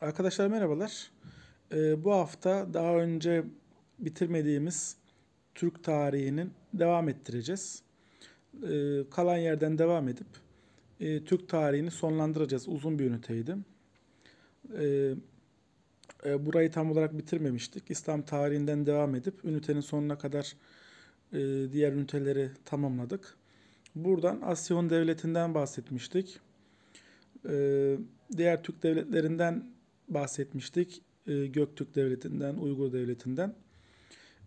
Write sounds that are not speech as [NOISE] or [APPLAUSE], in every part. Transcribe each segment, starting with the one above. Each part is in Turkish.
Arkadaşlar merhabalar. Ee, bu hafta daha önce bitirmediğimiz Türk tarihinin devam ettireceğiz. Ee, kalan yerden devam edip e, Türk tarihini sonlandıracağız. Uzun bir üniteydi. Ee, e, burayı tam olarak bitirmemiştik. İslam tarihinden devam edip ünitenin sonuna kadar e, diğer üniteleri tamamladık. Buradan Asyon Devleti'nden bahsetmiştik. Ee, diğer Türk devletlerinden bahsetmiştik. E, Göktürk Devleti'nden, Uygur Devleti'nden.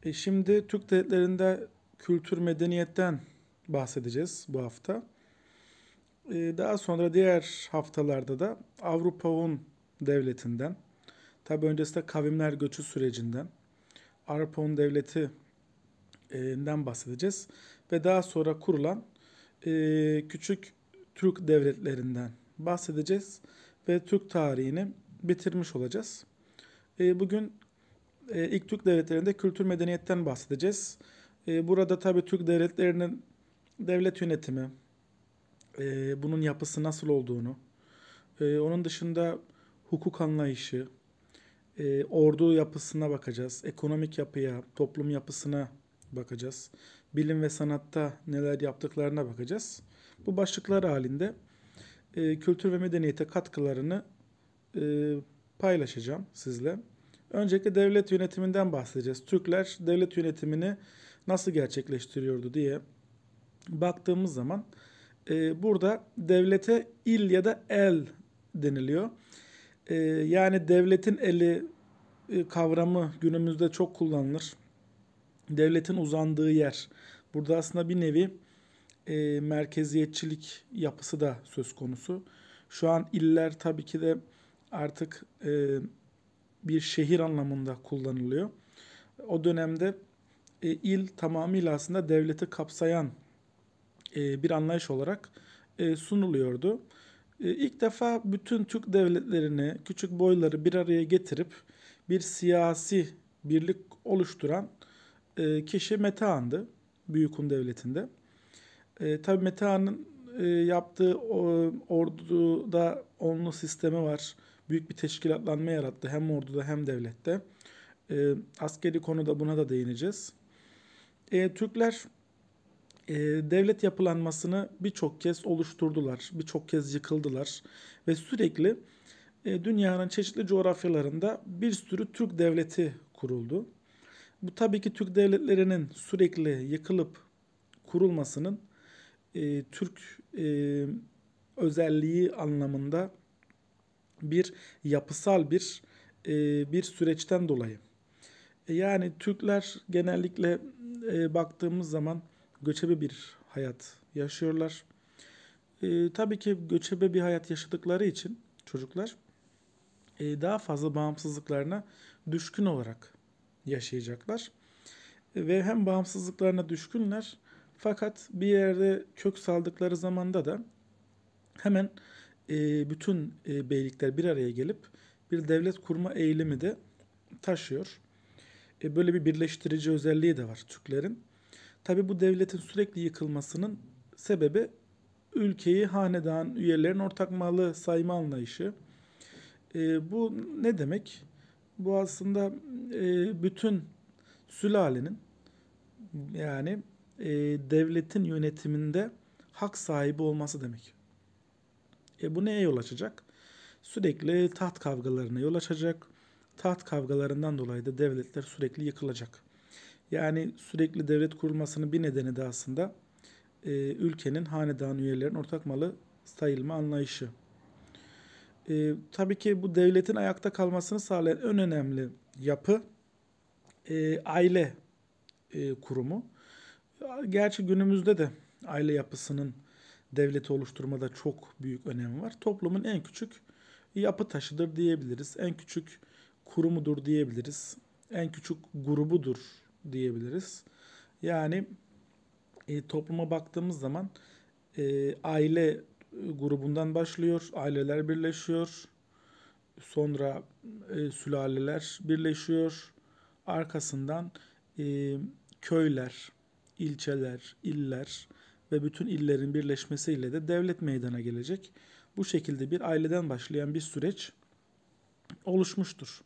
E, şimdi Türk devletlerinde kültür medeniyetten bahsedeceğiz bu hafta. E, daha sonra diğer haftalarda da Avrupa Avrupa'nın devletinden, tabi öncesinde kavimler göçü sürecinden, Avrupa'nın devletinden bahsedeceğiz. Ve daha sonra kurulan e, küçük Türk devletlerinden bahsedeceğiz ve Türk tarihini bitirmiş olacağız. E, bugün e, ilk Türk devletlerinde kültür medeniyetten bahsedeceğiz. E, burada tabii Türk devletlerinin devlet yönetimi, e, bunun yapısı nasıl olduğunu, e, onun dışında hukuk anlayışı, e, ordu yapısına bakacağız, ekonomik yapıya, toplum yapısına bakacağız, bilim ve sanatta neler yaptıklarına bakacağız. Bu başlıklar halinde e, kültür ve medeniyete katkılarını e, paylaşacağım sizle. Öncelikle devlet yönetiminden bahsedeceğiz. Türkler devlet yönetimini nasıl gerçekleştiriyordu diye baktığımız zaman e, burada devlete il ya da el deniliyor. E, yani devletin eli e, kavramı günümüzde çok kullanılır. Devletin uzandığı yer. Burada aslında bir nevi e, merkeziyetçilik yapısı da söz konusu. Şu an iller tabii ki de artık e, bir şehir anlamında kullanılıyor. O dönemde e, il tamamıyla aslında devleti kapsayan e, bir anlayış olarak e, sunuluyordu. E, ilk defa bütün Türk devletlerini, küçük boyları bir araya getirip bir siyasi birlik oluşturan e, kişi Metehan'dı Hun Devleti'nde. E, Tabi Metehan'ın e, yaptığı o, orduda onlu sistemi var büyük bir teşkilatlanma yarattı hem orduda hem devlette. E, askeri konuda buna da değineceğiz. E, Türkler e, devlet yapılanmasını birçok kez oluşturdular, birçok kez yıkıldılar ve sürekli e, dünyanın çeşitli coğrafyalarında bir sürü Türk devleti kuruldu. Bu tabii ki Türk devletlerinin sürekli yıkılıp kurulmasının e, Türk e, özelliği anlamında bir yapısal bir e, bir süreçten dolayı. E, yani Türkler genellikle e, baktığımız zaman göçebe bir hayat yaşıyorlar. E, tabii ki göçebe bir hayat yaşadıkları için çocuklar e, daha fazla bağımsızlıklarına düşkün olarak yaşayacaklar. E, ve hem bağımsızlıklarına düşkünler fakat bir yerde kök saldıkları zamanda da hemen e, bütün e, beylikler bir araya gelip bir devlet kurma eğilimi de taşıyor. E, böyle bir birleştirici özelliği de var Türklerin. Tabii bu devletin sürekli yıkılmasının sebebi ülkeyi hanedan üyelerin ortak malı sayma anlayışı. E, bu ne demek? Bu aslında e, bütün sülalenin yani e, devletin yönetiminde hak sahibi olması demek. E bu neye yol açacak? Sürekli taht kavgalarına yol açacak. Taht kavgalarından dolayı da devletler sürekli yıkılacak. Yani sürekli devlet kurulmasının bir nedeni de aslında e, ülkenin hanedan üyelerinin ortak malı sayılma anlayışı. E, tabii ki bu devletin ayakta kalmasını sağlayan en önemli yapı e, aile e, kurumu. Gerçi günümüzde de aile yapısının devleti oluşturmada çok büyük önemi var. Toplumun en küçük yapı taşıdır diyebiliriz. En küçük kurumudur diyebiliriz. En küçük grubudur diyebiliriz. Yani e, topluma baktığımız zaman e, aile grubundan başlıyor. Aileler birleşiyor. Sonra e, sülaleler birleşiyor. Arkasından e, köyler, ilçeler, iller, ve bütün illerin birleşmesiyle de devlet meydana gelecek. Bu şekilde bir aileden başlayan bir süreç oluşmuştur.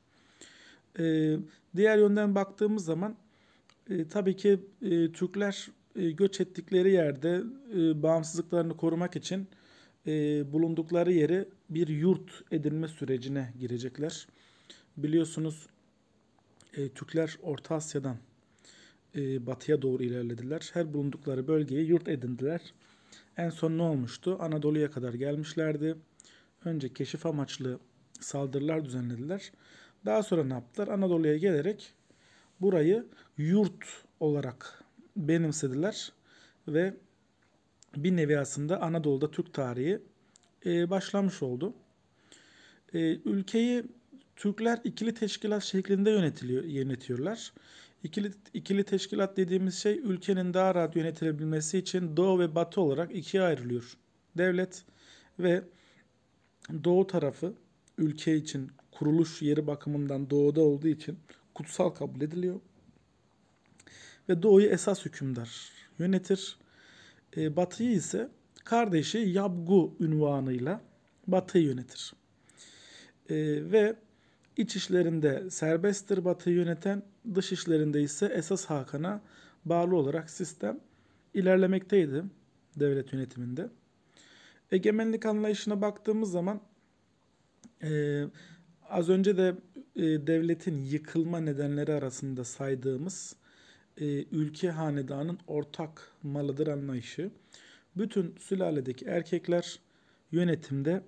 Ee, diğer yönden baktığımız zaman e, tabii ki e, Türkler e, göç ettikleri yerde e, bağımsızlıklarını korumak için e, bulundukları yeri bir yurt edinme sürecine girecekler. Biliyorsunuz e, Türkler Orta Asya'dan e, batıya doğru ilerlediler. Her bulundukları bölgeye yurt edindiler. En son ne olmuştu? Anadolu'ya kadar gelmişlerdi. Önce keşif amaçlı saldırılar düzenlediler. Daha sonra ne yaptılar? Anadolu'ya gelerek burayı yurt olarak benimsediler ve bir nevi aslında Anadolu'da Türk tarihi e, başlamış oldu. E, ülkeyi Türkler ikili teşkilat şeklinde yönetiliyor, yönetiyorlar. İkili, ikili teşkilat dediğimiz şey ülkenin daha rahat yönetilebilmesi için doğu ve batı olarak ikiye ayrılıyor. Devlet ve doğu tarafı ülke için kuruluş yeri bakımından doğuda olduğu için kutsal kabul ediliyor. Ve doğuyu esas hükümdar yönetir. E, batıyı ise kardeşi Yabgu ünvanıyla batıyı yönetir. E, ve İç işlerinde serbesttir Batı'yı yöneten, dış işlerinde ise esas Hakan'a bağlı olarak sistem ilerlemekteydi devlet yönetiminde. Egemenlik anlayışına baktığımız zaman e, az önce de e, devletin yıkılma nedenleri arasında saydığımız e, ülke hanedanın ortak malıdır anlayışı. Bütün sülaledeki erkekler yönetimde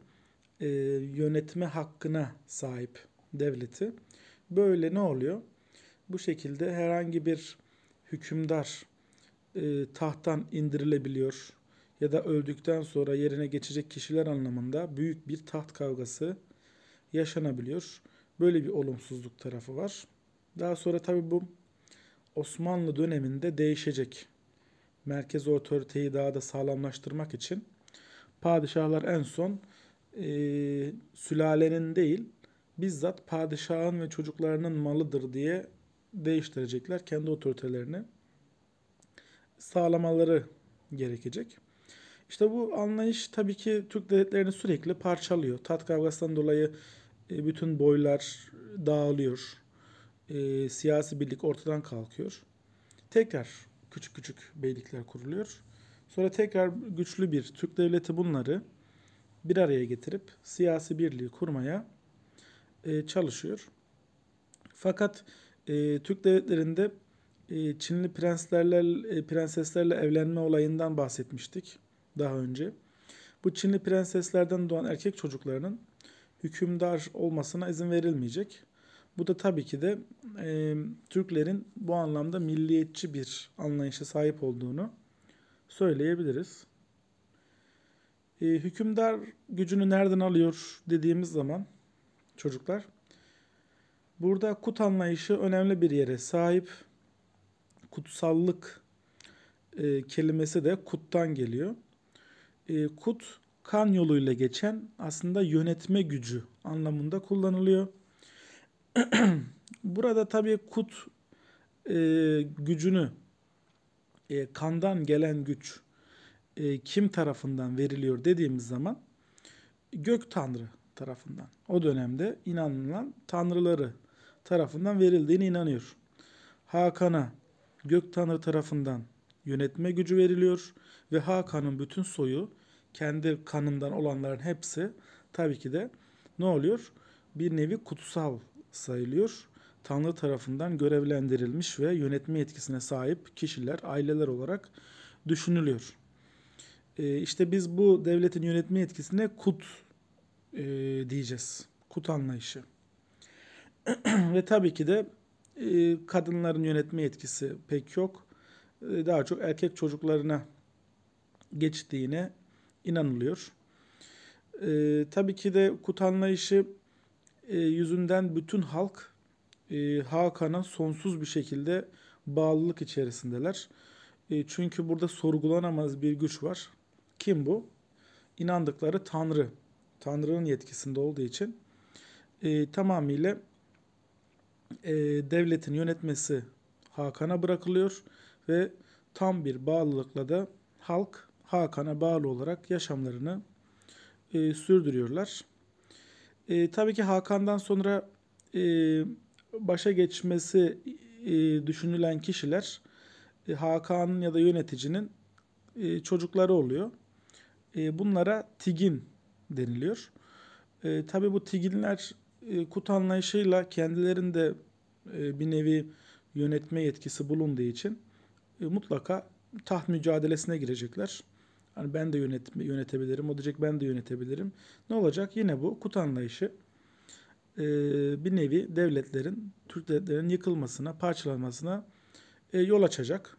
e, yönetme hakkına sahip devleti. Böyle ne oluyor? Bu şekilde herhangi bir hükümdar e, tahttan indirilebiliyor ya da öldükten sonra yerine geçecek kişiler anlamında büyük bir taht kavgası yaşanabiliyor. Böyle bir olumsuzluk tarafı var. Daha sonra tabi bu Osmanlı döneminde değişecek. Merkez otoriteyi daha da sağlamlaştırmak için padişahlar en son e, sülalenin değil bizzat padişahın ve çocuklarının malıdır diye değiştirecekler kendi otoritelerini sağlamaları gerekecek. İşte bu anlayış tabii ki Türk devletlerini sürekli parçalıyor. Tat kavgasından dolayı e, bütün boylar dağılıyor. E, siyasi birlik ortadan kalkıyor. Tekrar küçük küçük beylikler kuruluyor. Sonra tekrar güçlü bir Türk devleti bunları bir araya getirip siyasi birliği kurmaya e, çalışıyor. Fakat e, Türk devletlerinde e, Çinli prenslerle e, prenseslerle evlenme olayından bahsetmiştik daha önce. Bu Çinli prenseslerden doğan erkek çocuklarının hükümdar olmasına izin verilmeyecek. Bu da tabii ki de e, Türklerin bu anlamda milliyetçi bir anlayışa sahip olduğunu söyleyebiliriz. E, hükümdar gücünü nereden alıyor dediğimiz zaman çocuklar. Burada kut anlayışı önemli bir yere sahip. Kutsallık e, kelimesi de kuttan geliyor. E, kut kan yoluyla geçen aslında yönetme gücü anlamında kullanılıyor. [CLEARS THROAT] Burada tabii kut e, gücünü e, kandan gelen güç e, kim tarafından veriliyor dediğimiz zaman gök tanrı tarafından. O dönemde inanılan tanrıları tarafından verildiğine inanıyor. Hakan'a gök tanrı tarafından yönetme gücü veriliyor ve Hakan'ın bütün soyu kendi kanından olanların hepsi tabii ki de ne oluyor? Bir nevi kutsal sayılıyor. Tanrı tarafından görevlendirilmiş ve yönetme yetkisine sahip kişiler, aileler olarak düşünülüyor. Ee, işte biz bu devletin yönetme yetkisine kut e, diyeceğiz. Kut anlayışı. [CLEARS THROAT] Ve tabii ki de e, kadınların yönetme yetkisi pek yok. E, daha çok erkek çocuklarına geçtiğine inanılıyor. E, tabii ki de kut anlayışı e, yüzünden bütün halk e, Hakan'a sonsuz bir şekilde bağlılık içerisindeler. E, çünkü burada sorgulanamaz bir güç var. Kim bu? İnandıkları Tanrı Tanrı'nın yetkisinde olduğu için e, tamamıyla e, devletin yönetmesi Hakan'a bırakılıyor ve tam bir bağlılıkla da halk Hakan'a bağlı olarak yaşamlarını e, sürdürüyorlar. E, tabii ki Hakan'dan sonra e, başa geçmesi e, düşünülen kişiler e, Hakan'ın ya da yöneticinin e, çocukları oluyor. E, bunlara Tigin deniliyor. E, tabii bu tigiller e, kut anlayışıyla kendilerinde e, bir nevi yönetme yetkisi bulunduğu için e, mutlaka taht mücadelesine girecekler. Hani ben de yönet, yönetebilirim, o diyecek ben de yönetebilirim. Ne olacak? Yine bu kut anlayışı e, bir nevi devletlerin, Türk devletlerinin yıkılmasına, parçalanmasına e, yol açacak.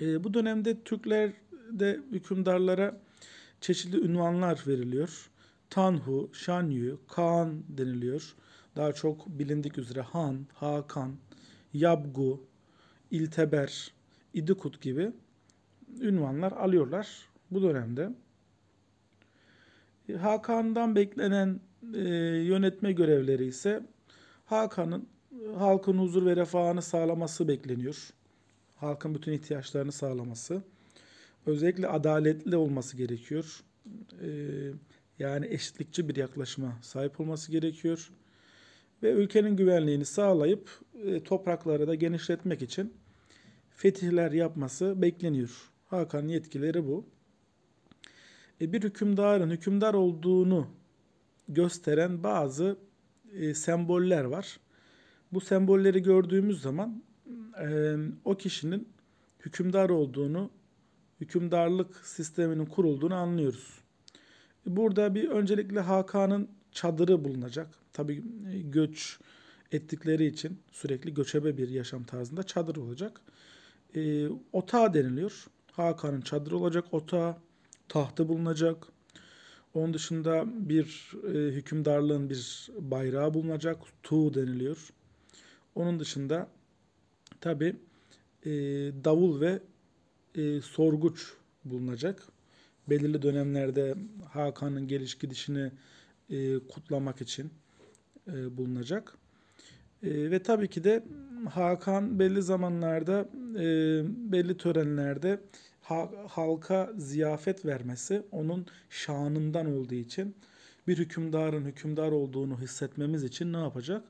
E, bu dönemde Türkler de hükümdarlara çeşitli ünvanlar veriliyor. Tanhu, Şanyu, Kaan deniliyor. Daha çok bilindik üzere Han, Hakan, Yabgu, İlteber, İdikut gibi ünvanlar alıyorlar bu dönemde. E, Hakan'dan beklenen e, yönetme görevleri ise Hakan'ın e, halkın huzur ve refahını sağlaması bekleniyor. Halkın bütün ihtiyaçlarını sağlaması özellikle adaletli olması gerekiyor. Ee, yani eşitlikçi bir yaklaşıma sahip olması gerekiyor. Ve ülkenin güvenliğini sağlayıp e, toprakları da genişletmek için fetihler yapması bekleniyor. Hakan yetkileri bu. E, bir hükümdarın hükümdar olduğunu gösteren bazı e, semboller var. Bu sembolleri gördüğümüz zaman o kişinin hükümdar olduğunu hükümdarlık sisteminin kurulduğunu anlıyoruz. E, burada bir öncelikle Hakan'ın çadırı bulunacak. Tabi e, göç ettikleri için sürekli göçebe bir yaşam tarzında çadır olacak. E, otağı deniliyor. Hakan'ın çadırı olacak otağı, tahtı bulunacak. Onun dışında bir e, hükümdarlığın bir bayrağı bulunacak. Tu deniliyor. Onun dışında tabi e, davul ve e, sorguç bulunacak. Belirli dönemlerde Hakan'ın geliş gidişini e, kutlamak için e, bulunacak. E, ve tabii ki de Hakan belli zamanlarda, e, belli törenlerde ha, halka ziyafet vermesi onun şanından olduğu için bir hükümdarın hükümdar olduğunu hissetmemiz için ne yapacak?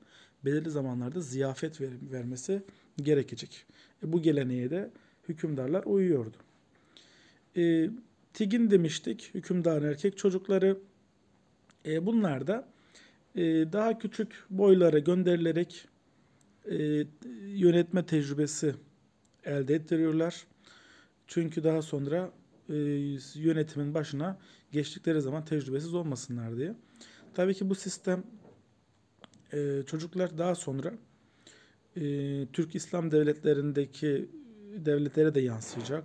Belirli zamanlarda ziyafet ver, vermesi gerekecek. E, bu geleneğe de hükümdarlar uyuyordu. E, Tigin demiştik hükümdarın erkek çocukları. E, bunlar da e, daha küçük boylara gönderilerek e, yönetme tecrübesi elde ettiriyorlar. Çünkü daha sonra e, yönetimin başına geçtikleri zaman tecrübesiz olmasınlar diye. Tabii ki bu sistem e, çocuklar daha sonra e, Türk İslam devletlerindeki devletlere de yansıyacak.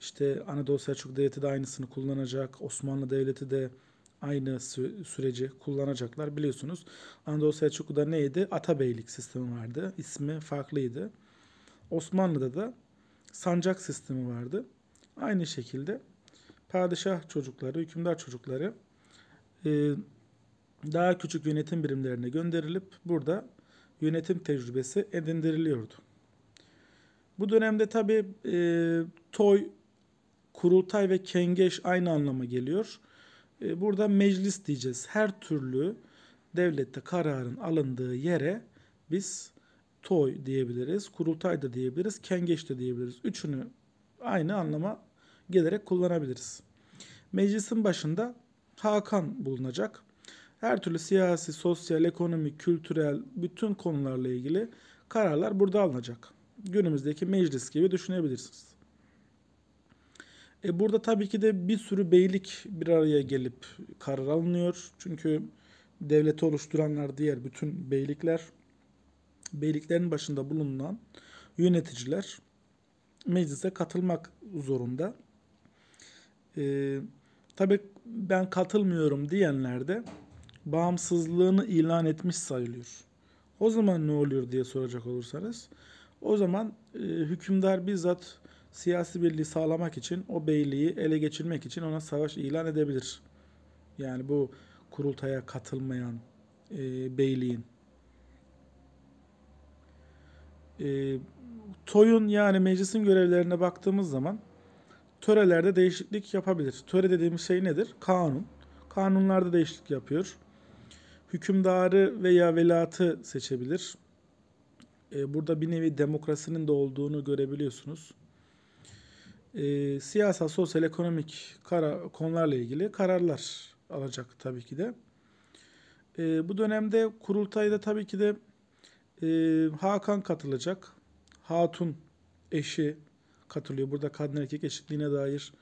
İşte Anadolu Selçuk Devleti de aynısını kullanacak. Osmanlı Devleti de aynı sü- süreci kullanacaklar. Biliyorsunuz Anadolu Selçuklu'da neydi? Atabeylik sistemi vardı. İsmi farklıydı. Osmanlı'da da sancak sistemi vardı. Aynı şekilde padişah çocukları, hükümdar çocukları e, daha küçük yönetim birimlerine gönderilip burada yönetim tecrübesi edindiriliyordu. Bu dönemde tabi e, toy, kurultay ve kengeş aynı anlama geliyor. E, burada meclis diyeceğiz. Her türlü devlette kararın alındığı yere biz toy diyebiliriz, kurultay da diyebiliriz, kengeş de diyebiliriz. Üçünü aynı anlama gelerek kullanabiliriz. Meclisin başında Hakan bulunacak. Her türlü siyasi, sosyal, ekonomik, kültürel bütün konularla ilgili kararlar burada alınacak günümüzdeki meclis gibi düşünebilirsiniz. E burada tabii ki de bir sürü beylik bir araya gelip karar alınıyor. Çünkü devleti oluşturanlar diğer bütün beylikler, beyliklerin başında bulunan yöneticiler meclise katılmak zorunda. E, tabii ben katılmıyorum diyenler de bağımsızlığını ilan etmiş sayılıyor. O zaman ne oluyor diye soracak olursanız o zaman e, hükümdar bizzat siyasi birliği sağlamak için o beyliği ele geçirmek için ona savaş ilan edebilir. Yani bu kurultaya katılmayan e, beyliğin. E, toyun yani meclisin görevlerine baktığımız zaman törelerde değişiklik yapabilir. Töre dediğimiz şey nedir? Kanun. Kanunlarda değişiklik yapıyor. Hükümdarı veya velatı seçebilir e, burada bir nevi demokrasinin de olduğunu görebiliyorsunuz. E, siyasal, sosyal, ekonomik kara, konularla ilgili kararlar alacak tabii ki de. E, bu dönemde kurultayda tabii ki de e, Hakan katılacak. Hatun eşi katılıyor. Burada kadın erkek eşitliğine dair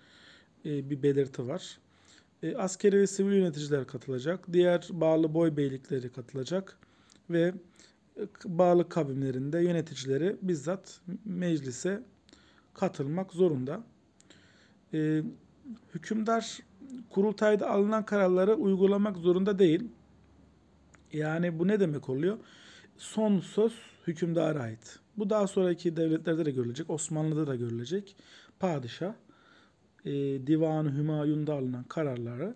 e, bir belirti var. E, askeri ve sivil yöneticiler katılacak. Diğer bağlı boy beylikleri katılacak. Ve bağlı kavimlerinde yöneticileri bizzat meclise katılmak zorunda. E, hükümdar kurultayda alınan kararları uygulamak zorunda değil. Yani bu ne demek oluyor? Son söz hükümdara ait. Bu daha sonraki devletlerde de görülecek, Osmanlı'da da görülecek. Padişah e, Divan-ı Hümayun'da alınan kararları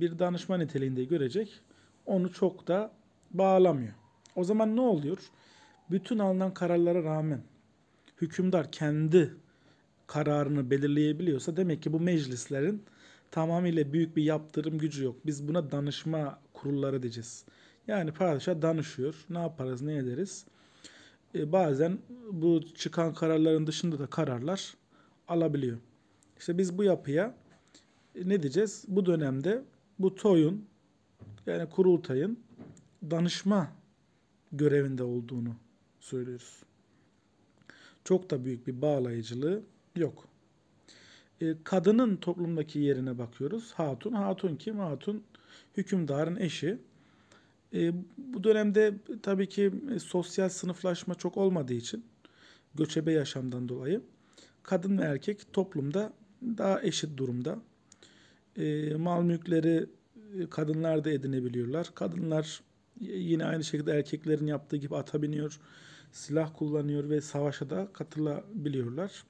bir danışma niteliğinde görecek. Onu çok da bağlamıyor. O zaman ne oluyor? Bütün alınan kararlara rağmen hükümdar kendi kararını belirleyebiliyorsa demek ki bu meclislerin tamamıyla büyük bir yaptırım gücü yok. Biz buna danışma kurulları diyeceğiz. Yani padişah danışıyor. Ne yaparız, ne ederiz? Ee, bazen bu çıkan kararların dışında da kararlar alabiliyor. İşte biz bu yapıya e, ne diyeceğiz? Bu dönemde bu toyun yani kurultayın danışma görevinde olduğunu söylüyoruz. Çok da büyük bir bağlayıcılığı yok. E, kadının toplumdaki yerine bakıyoruz. Hatun, hatun kim? Hatun hükümdarın eşi. E, bu dönemde tabii ki e, sosyal sınıflaşma çok olmadığı için göçebe yaşamdan dolayı kadın ve erkek toplumda daha eşit durumda. E, mal mülkleri e, kadınlar da edinebiliyorlar. Kadınlar Yine aynı şekilde erkeklerin yaptığı gibi ata biniyor, silah kullanıyor ve savaşa da katılabiliyorlar.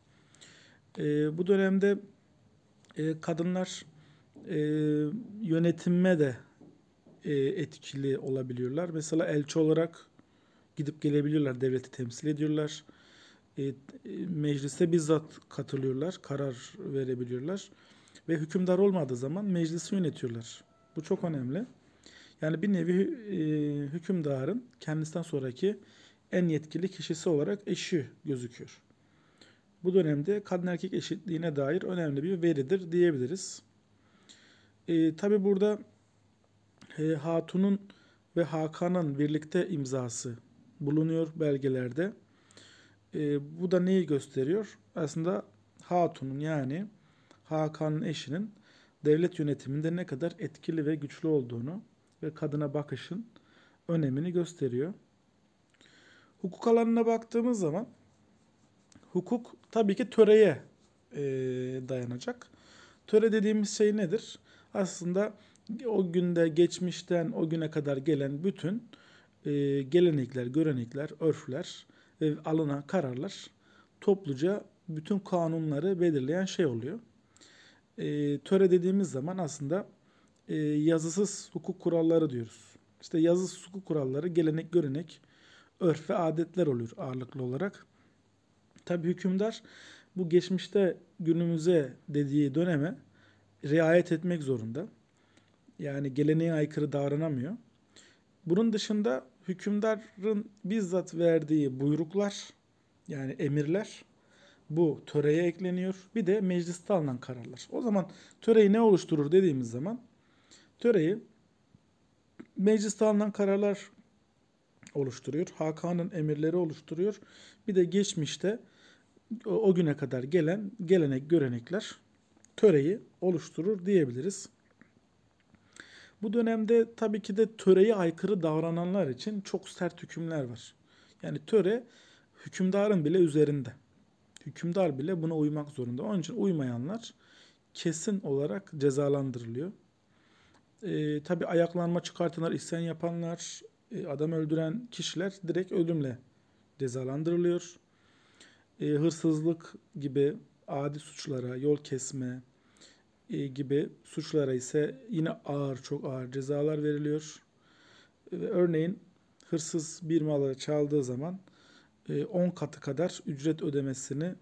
E, bu dönemde e, kadınlar e, yönetime de e, etkili olabiliyorlar. Mesela elçi olarak gidip gelebiliyorlar, devleti temsil ediyorlar. E, meclise bizzat katılıyorlar, karar verebiliyorlar ve hükümdar olmadığı zaman meclisi yönetiyorlar. Bu çok önemli. Yani bir nevi e, hükümdarın kendisinden sonraki en yetkili kişisi olarak eşi gözüküyor. Bu dönemde kadın erkek eşitliğine dair önemli bir veridir diyebiliriz. E, Tabi burada e, Hatun'un ve Hakan'ın birlikte imzası bulunuyor belgelerde. E, bu da neyi gösteriyor? Aslında Hatun'un yani Hakan'ın eşinin devlet yönetiminde ne kadar etkili ve güçlü olduğunu ve kadına bakışın önemini gösteriyor. Hukuk alanına baktığımız zaman hukuk tabii ki töreye e, dayanacak. Töre dediğimiz şey nedir? Aslında o günde geçmişten o güne kadar gelen bütün e, gelenekler, görenekler, örfler ve alınan kararlar topluca bütün kanunları belirleyen şey oluyor. E, töre dediğimiz zaman aslında e, yazısız hukuk kuralları diyoruz. İşte yazısız hukuk kuralları gelenek, görenek, örf ve adetler oluyor ağırlıklı olarak. Tabi hükümdar bu geçmişte günümüze dediği döneme riayet etmek zorunda. Yani geleneğe aykırı davranamıyor. Bunun dışında hükümdarın bizzat verdiği buyruklar yani emirler bu töreye ekleniyor. Bir de mecliste alınan kararlar. O zaman töreyi ne oluşturur dediğimiz zaman Töreyi meclis alınan kararlar oluşturuyor. Hakan'ın emirleri oluşturuyor. Bir de geçmişte o güne kadar gelen gelenek görenekler töreyi oluşturur diyebiliriz. Bu dönemde tabii ki de töreye aykırı davrananlar için çok sert hükümler var. Yani töre hükümdarın bile üzerinde. Hükümdar bile buna uymak zorunda. Onun için uymayanlar kesin olarak cezalandırılıyor e, ee, tabi ayaklanma çıkartanlar, isyan yapanlar, e, adam öldüren kişiler direkt ölümle cezalandırılıyor. E, hırsızlık gibi adi suçlara, yol kesme e, gibi suçlara ise yine ağır, çok ağır cezalar veriliyor. E, örneğin hırsız bir malı çaldığı zaman 10 e, katı kadar ücret ödemesini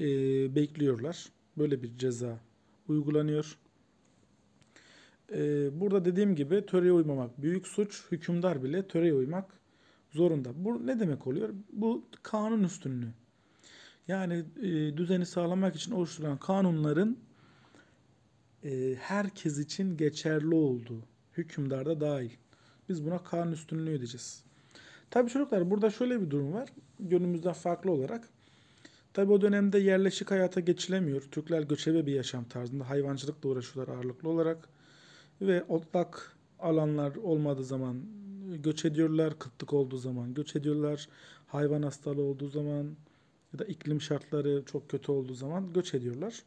e, bekliyorlar. Böyle bir ceza uygulanıyor. Ee, burada dediğim gibi töreye uymamak büyük suç. Hükümdar bile töreye uymak zorunda. Bu ne demek oluyor? Bu kanun üstünlüğü. Yani e, düzeni sağlamak için oluşturulan kanunların e, herkes için geçerli olduğu. Hükümdar da dahil. Biz buna kanun üstünlüğü diyeceğiz. Tabi çocuklar burada şöyle bir durum var. Günümüzden farklı olarak. Tabi o dönemde yerleşik hayata geçilemiyor. Türkler göçebe bir yaşam tarzında hayvancılıkla uğraşıyorlar ağırlıklı olarak ve otlak alanlar olmadığı zaman göç ediyorlar. Kıtlık olduğu zaman göç ediyorlar. Hayvan hastalığı olduğu zaman ya da iklim şartları çok kötü olduğu zaman göç ediyorlar.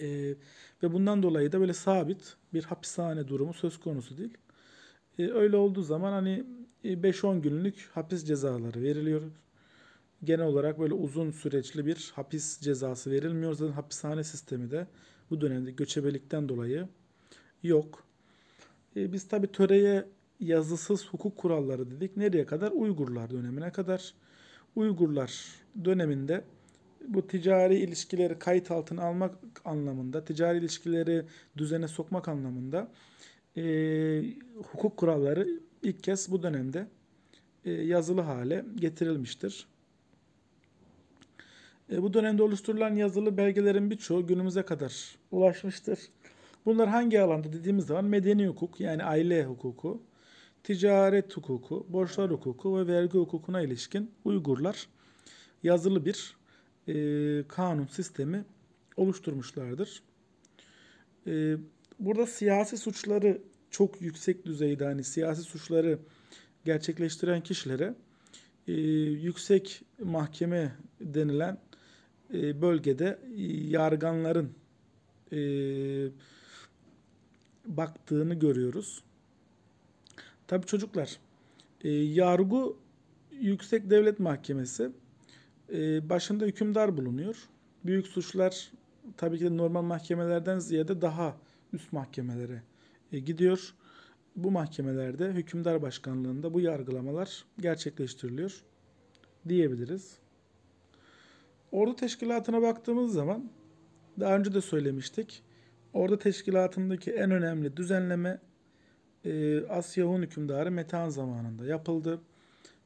ee, ve bundan dolayı da böyle sabit bir hapishane durumu söz konusu değil. ee, öyle olduğu zaman hani 5-10 e, günlük hapis cezaları veriliyor. Genel olarak böyle uzun süreçli bir hapis cezası verilmiyor. Zaten hapishane sistemi de bu dönemde göçebelikten dolayı yok. E, biz tabii töreye yazısız hukuk kuralları dedik. Nereye kadar? Uygurlar dönemine kadar. Uygurlar döneminde bu ticari ilişkileri kayıt altına almak anlamında, ticari ilişkileri düzene sokmak anlamında e, hukuk kuralları ilk kez bu dönemde e, yazılı hale getirilmiştir. E, bu dönemde oluşturulan yazılı belgelerin birçoğu günümüze kadar ulaşmıştır. Bunlar hangi alanda dediğimiz zaman medeni hukuk yani aile hukuku, ticaret hukuku, borçlar hukuku ve vergi hukukuna ilişkin Uygurlar yazılı bir e, kanun sistemi oluşturmuşlardır. E, burada siyasi suçları çok yüksek düzeyde hani siyasi suçları gerçekleştiren kişilere e, yüksek mahkeme denilen e, bölgede yarganların e, baktığını görüyoruz. Tabi çocuklar e, yargı Yüksek Devlet Mahkemesi e, başında hükümdar bulunuyor. Büyük suçlar tabii ki de normal mahkemelerden ziyade daha üst mahkemelere e, gidiyor. Bu mahkemelerde hükümdar başkanlığında bu yargılamalar gerçekleştiriliyor diyebiliriz. Ordu teşkilatına baktığımız zaman daha önce de söylemiştik. Orada teşkilatındaki en önemli düzenleme e, Asya Hun hükümdarı Metan zamanında yapıldı.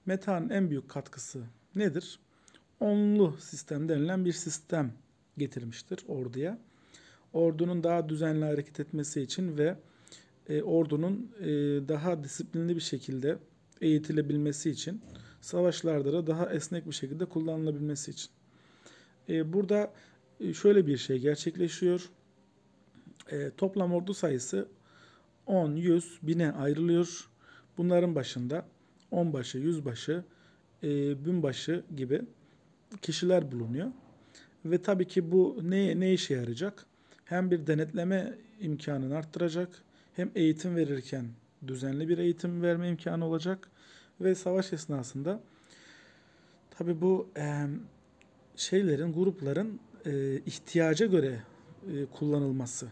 Metan'ın en büyük katkısı nedir? Onlu sistem denilen bir sistem getirmiştir orduya. Ordunun daha düzenli hareket etmesi için ve e, ordunun e, daha disiplinli bir şekilde eğitilebilmesi için, savaşlarda da daha esnek bir şekilde kullanılabilmesi için. E, burada e, şöyle bir şey gerçekleşiyor e, toplam ordu sayısı 10, 100, 1000'e ayrılıyor. Bunların başında 10 başı, 100 başı, e, bin başı gibi kişiler bulunuyor. Ve tabii ki bu ne, ne işe yarayacak? Hem bir denetleme imkanını arttıracak, hem eğitim verirken düzenli bir eğitim verme imkanı olacak ve savaş esnasında tabii bu e, şeylerin grupların e, ihtiyaca göre e, kullanılması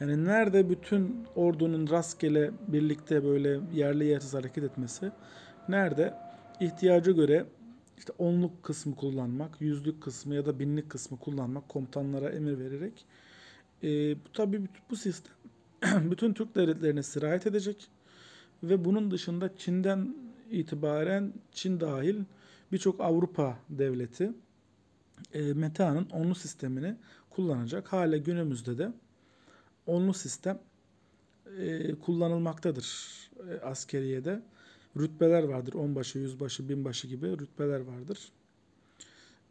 yani nerede bütün ordunun rastgele birlikte böyle yerli yersiz hareket etmesi, nerede ihtiyacı göre işte onluk kısmı kullanmak, yüzlük kısmı ya da binlik kısmı kullanmak komutanlara emir vererek. E, bu tabii bu sistem [CLEARS THROAT] bütün Türk devletlerine sirayet edecek ve bunun dışında Çin'den itibaren Çin dahil birçok Avrupa devleti e, Meta'nın onlu sistemini kullanacak. Hala günümüzde de onlu sistem e, kullanılmaktadır e, askeriyede. Rütbeler vardır. Onbaşı, yüzbaşı, binbaşı gibi rütbeler vardır.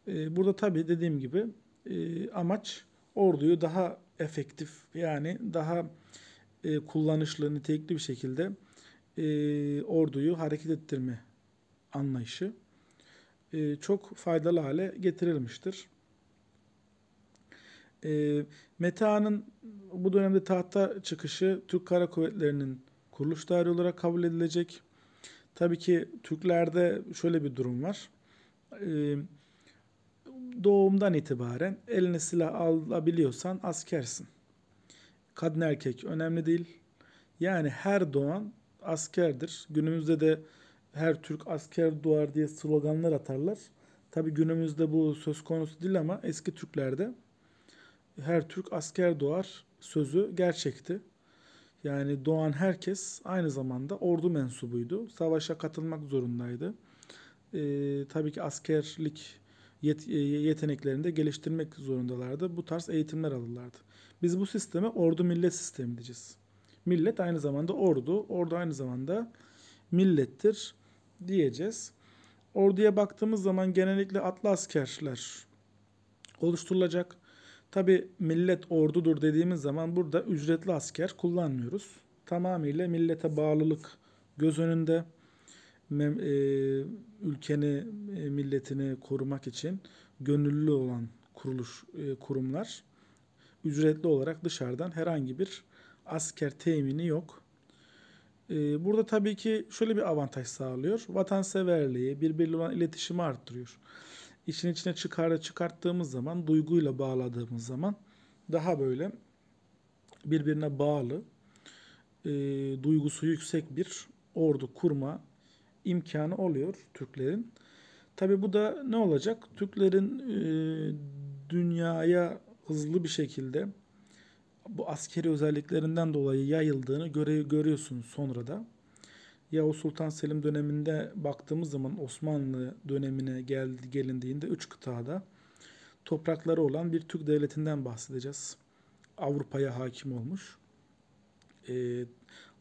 E, burada tabi dediğim gibi e, amaç orduyu daha efektif yani daha e, kullanışlı, nitelikli bir şekilde e, orduyu hareket ettirme anlayışı e, çok faydalı hale getirilmiştir. E, Meta'nın bu dönemde tahta çıkışı Türk Kara Kuvvetleri'nin kuruluş tarihi olarak kabul edilecek. Tabii ki Türklerde şöyle bir durum var. E, doğumdan itibaren eline silah alabiliyorsan askersin. Kadın erkek önemli değil. Yani her doğan askerdir. Günümüzde de her Türk asker doğar diye sloganlar atarlar. Tabi günümüzde bu söz konusu değil ama eski Türklerde her Türk asker doğar sözü gerçekti. Yani doğan herkes aynı zamanda ordu mensubuydu. Savaşa katılmak zorundaydı. E, tabii ki askerlik yet, e, yeteneklerini de geliştirmek zorundalardı. Bu tarz eğitimler alırlardı. Biz bu sisteme ordu millet sistemi diyeceğiz. Millet aynı zamanda ordu, ordu aynı zamanda millettir diyeceğiz. Orduya baktığımız zaman genellikle atlı askerler oluşturulacak. Tabi millet ordudur dediğimiz zaman burada ücretli asker kullanmıyoruz. Tamamıyla millete bağlılık göz önünde mem, e, ülkeni, e, milletini korumak için gönüllü olan kuruluş e, kurumlar ücretli olarak dışarıdan herhangi bir asker temini yok. E, burada tabii ki şöyle bir avantaj sağlıyor. Vatanseverliği, birbiriyle olan iletişimi arttırıyor işin içine çıkarı çıkarttığımız zaman, duyguyla bağladığımız zaman daha böyle birbirine bağlı, e, duygusu yüksek bir ordu kurma imkanı oluyor Türklerin. Tabi bu da ne olacak? Türklerin e, dünyaya hızlı bir şekilde bu askeri özelliklerinden dolayı yayıldığını göre, görüyorsunuz sonra da. Yavuz Sultan Selim döneminde baktığımız zaman Osmanlı dönemine geldi, gelindiğinde üç kıtada toprakları olan bir Türk devletinden bahsedeceğiz. Avrupa'ya hakim olmuş. Ee,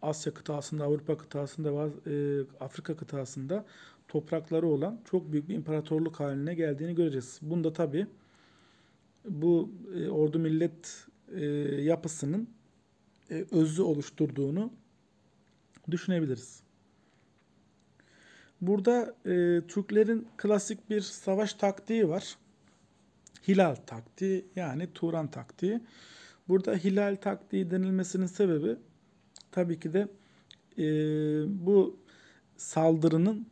Asya kıtasında, Avrupa kıtasında, e, Afrika kıtasında toprakları olan çok büyük bir imparatorluk haline geldiğini göreceğiz. Bunda tabi bu e, ordu millet e, yapısının e, özü oluşturduğunu düşünebiliriz. Burada e, Türklerin klasik bir savaş taktiği var. Hilal taktiği yani Turan taktiği. Burada hilal taktiği denilmesinin sebebi tabii ki de e, bu saldırının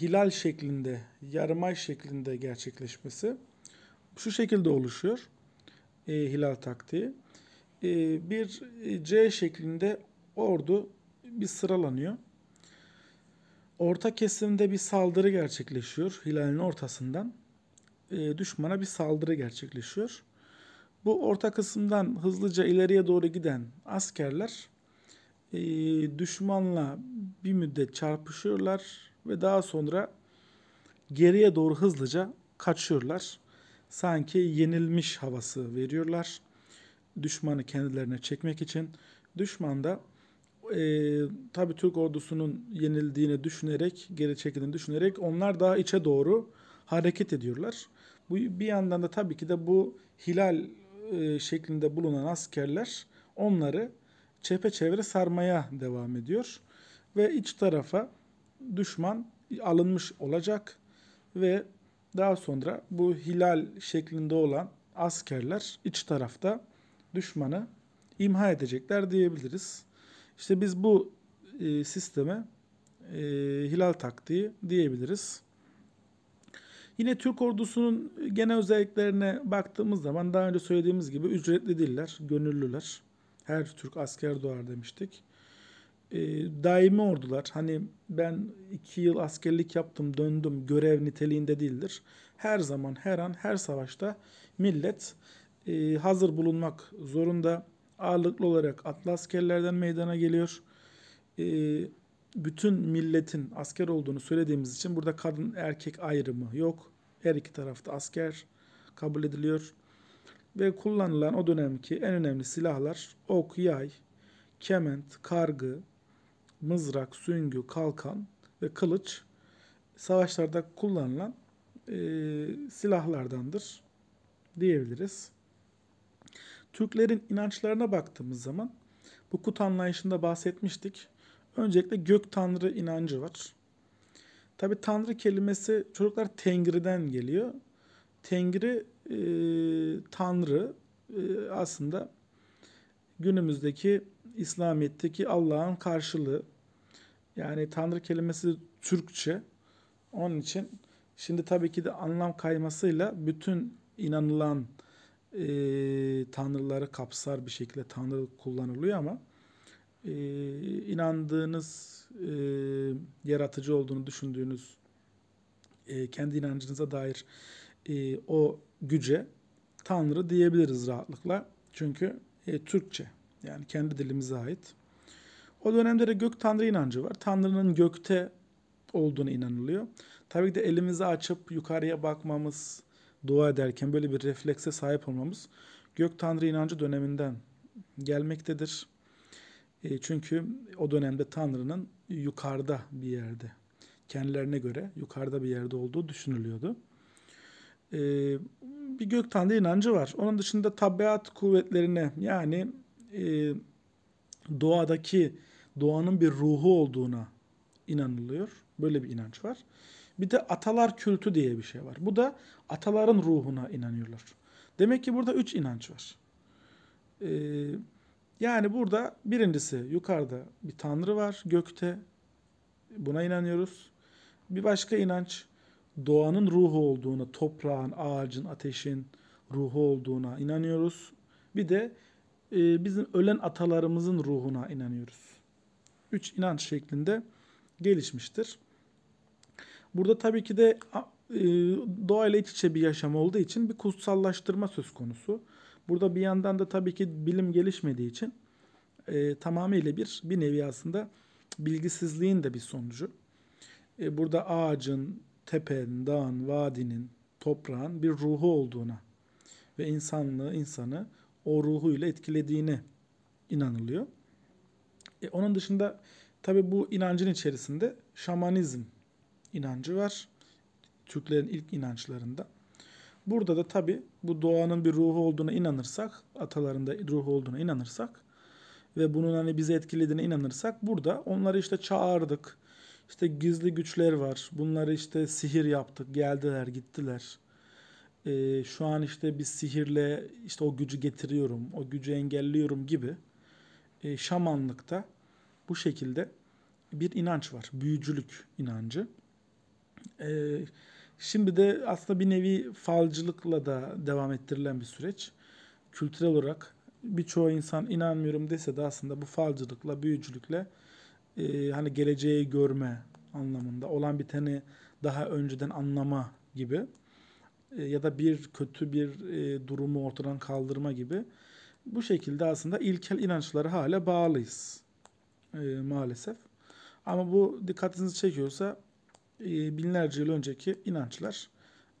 hilal şeklinde, yarımay şeklinde gerçekleşmesi şu şekilde oluşuyor e, hilal taktiği. E, bir C şeklinde ordu bir sıralanıyor. Orta kesimde bir saldırı gerçekleşiyor hilalin ortasından. E, düşmana bir saldırı gerçekleşiyor. Bu orta kısımdan hızlıca ileriye doğru giden askerler e, düşmanla bir müddet çarpışıyorlar ve daha sonra geriye doğru hızlıca kaçıyorlar. Sanki yenilmiş havası veriyorlar. Düşmanı kendilerine çekmek için. Düşman da e, tabii Türk ordusunun yenildiğini düşünerek, geri çekildiğini düşünerek onlar daha içe doğru hareket ediyorlar. Bu bir yandan da tabii ki de bu hilal e, şeklinde bulunan askerler onları çepeçevre sarmaya devam ediyor ve iç tarafa düşman alınmış olacak ve daha sonra bu hilal şeklinde olan askerler iç tarafta düşmanı imha edecekler diyebiliriz. İşte biz bu e, sisteme e, hilal taktiği diyebiliriz. Yine Türk ordusunun genel özelliklerine baktığımız zaman daha önce söylediğimiz gibi ücretli değiller, gönüllüler. Her Türk asker doğar demiştik. E, daimi ordular hani ben iki yıl askerlik yaptım döndüm görev niteliğinde değildir. Her zaman her an her savaşta millet e, hazır bulunmak zorunda ağırlıklı olarak atlı askerlerden meydana geliyor. E, bütün milletin asker olduğunu söylediğimiz için burada kadın erkek ayrımı yok. Her iki tarafta asker kabul ediliyor. Ve kullanılan o dönemki en önemli silahlar ok, yay, kement, kargı, mızrak, süngü, kalkan ve kılıç savaşlarda kullanılan e, silahlardandır diyebiliriz. Türklerin inançlarına baktığımız zaman bu kut anlayışında bahsetmiştik. Öncelikle gök tanrı inancı var. Tabi tanrı kelimesi çocuklar Tengri'den geliyor. Tengri e, tanrı e, aslında günümüzdeki İslamiyet'teki Allah'ın karşılığı. Yani tanrı kelimesi Türkçe. Onun için şimdi tabii ki de anlam kaymasıyla bütün inanılan e, tanrıları kapsar bir şekilde tanrı kullanılıyor ama e, inandığınız e, yaratıcı olduğunu düşündüğünüz e, kendi inancınıza dair e, o güce tanrı diyebiliriz rahatlıkla. Çünkü e, Türkçe yani kendi dilimize ait. O dönemde de gök tanrı inancı var. Tanrının gökte olduğunu inanılıyor. Tabii ki de elimizi açıp yukarıya bakmamız, dua ederken böyle bir reflekse sahip olmamız gök tanrı inancı döneminden gelmektedir. E, çünkü o dönemde tanrının yukarıda bir yerde, kendilerine göre yukarıda bir yerde olduğu düşünülüyordu. E, bir gök tanrı inancı var. Onun dışında tabiat kuvvetlerine yani e, doğadaki doğanın bir ruhu olduğuna inanılıyor. Böyle bir inanç var. Bir de atalar kültü diye bir şey var. Bu da ataların ruhuna inanıyorlar. Demek ki burada üç inanç var. Ee, yani burada birincisi yukarıda bir tanrı var gökte. Buna inanıyoruz. Bir başka inanç doğanın ruhu olduğuna, toprağın, ağacın, ateşin ruhu olduğuna inanıyoruz. Bir de e, bizim ölen atalarımızın ruhuna inanıyoruz. Üç inanç şeklinde gelişmiştir. Burada tabii ki de e, doğayla iç içe bir yaşam olduğu için bir kutsallaştırma söz konusu. Burada bir yandan da tabii ki bilim gelişmediği için e, tamamıyla bir bir nevi aslında bilgisizliğin de bir sonucu. E, burada ağacın, tepenin, dağın, vadinin, toprağın bir ruhu olduğuna ve insanlığı, insanı o ruhuyla etkilediğine inanılıyor. E, onun dışında tabii bu inancın içerisinde şamanizm inancı var. Türklerin ilk inançlarında. Burada da tabi bu doğanın bir ruhu olduğuna inanırsak, atalarında ruhu olduğuna inanırsak ve bunun hani bizi etkilediğine inanırsak burada onları işte çağırdık. İşte gizli güçler var. Bunları işte sihir yaptık. Geldiler, gittiler. Ee, şu an işte bir sihirle işte o gücü getiriyorum, o gücü engelliyorum gibi. Ee, şamanlıkta bu şekilde bir inanç var. Büyücülük inancı. E, şimdi de aslında bir nevi falcılıkla da devam ettirilen bir süreç. Kültürel olarak birçoğu insan inanmıyorum dese de aslında bu falcılıkla, büyücülükle e, hani geleceği görme anlamında olan biteni daha önceden anlama gibi e, ya da bir kötü bir e, durumu ortadan kaldırma gibi bu şekilde aslında ilkel inançları hala bağlıyız e, maalesef. Ama bu dikkatinizi çekiyorsa e, binlerce yıl önceki inançlar.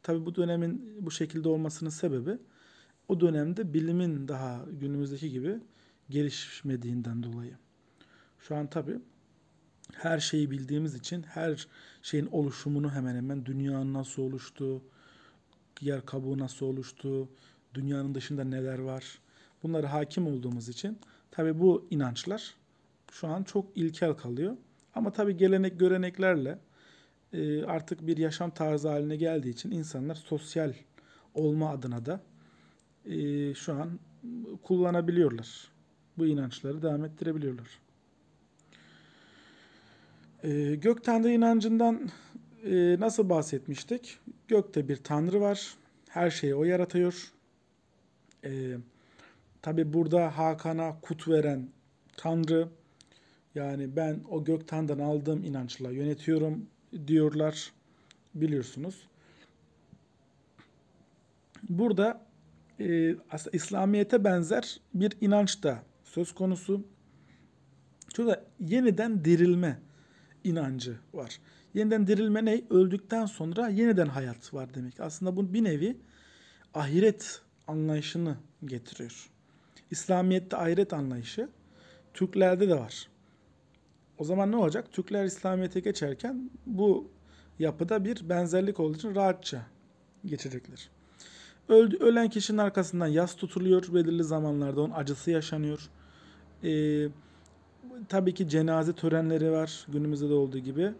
Tabi bu dönemin bu şekilde olmasının sebebi o dönemde bilimin daha günümüzdeki gibi gelişmediğinden dolayı. Şu an tabi her şeyi bildiğimiz için her şeyin oluşumunu hemen hemen dünyanın nasıl oluştuğu, yer kabuğu nasıl oluştuğu, dünyanın dışında neler var bunları hakim olduğumuz için tabi bu inançlar şu an çok ilkel kalıyor. Ama tabi gelenek göreneklerle e, artık bir yaşam tarzı haline geldiği için insanlar sosyal olma adına da e, şu an kullanabiliyorlar. Bu inançları devam ettirebiliyorlar. E, gök tanrı inancından nasıl bahsetmiştik? Gökte bir tanrı var. Her şeyi o yaratıyor. E, Tabi burada Hakan'a kut veren tanrı yani ben o gök tanrıdan aldığım inançla yönetiyorum diyorlar biliyorsunuz. Burada e, aslında İslamiyet'e benzer bir inanç da söz konusu. Şurada yeniden dirilme inancı var. Yeniden dirilme ne? Öldükten sonra yeniden hayat var demek. Aslında bu bir nevi ahiret anlayışını getiriyor. İslamiyet'te ahiret anlayışı Türklerde de var. O zaman ne olacak? Türkler İslamiyet'e geçerken bu yapıda bir benzerlik olduğu için rahatça geçecekler. Öldü, ölen kişinin arkasından yas tutuluyor. Belirli zamanlarda onun acısı yaşanıyor. Ee, tabii ki cenaze törenleri var. Günümüzde de olduğu gibi.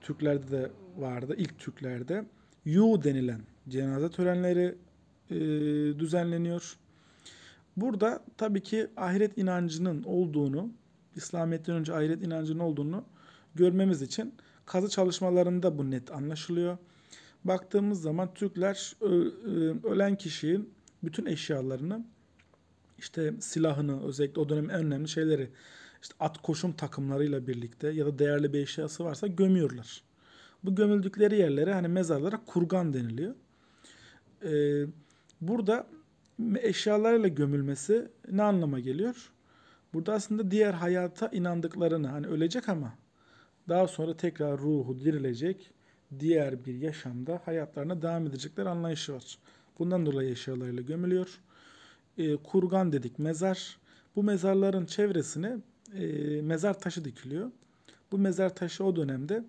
Türklerde de vardı. ilk Türklerde. Yu denilen cenaze törenleri e, düzenleniyor. Burada tabii ki ahiret inancının olduğunu İslamiyet'ten önce ahiret inancının olduğunu görmemiz için kazı çalışmalarında bu net anlaşılıyor. Baktığımız zaman Türkler e, ölen kişinin bütün eşyalarını işte silahını özellikle o dönem en önemli şeyleri işte at koşum takımlarıyla birlikte ya da değerli bir eşyası varsa gömüyorlar. Bu gömüldükleri yerlere hani mezarlara kurgan deniliyor. Ee, burada eşyalarıyla gömülmesi ne anlama geliyor? Burada aslında diğer hayata inandıklarını hani ölecek ama daha sonra tekrar ruhu dirilecek diğer bir yaşamda hayatlarına devam edecekler anlayışı var. Bundan dolayı eşyalarıyla gömülüyor. E, kurgan dedik mezar. Bu mezarların çevresine e, mezar taşı dikiliyor. Bu mezar taşı o dönemde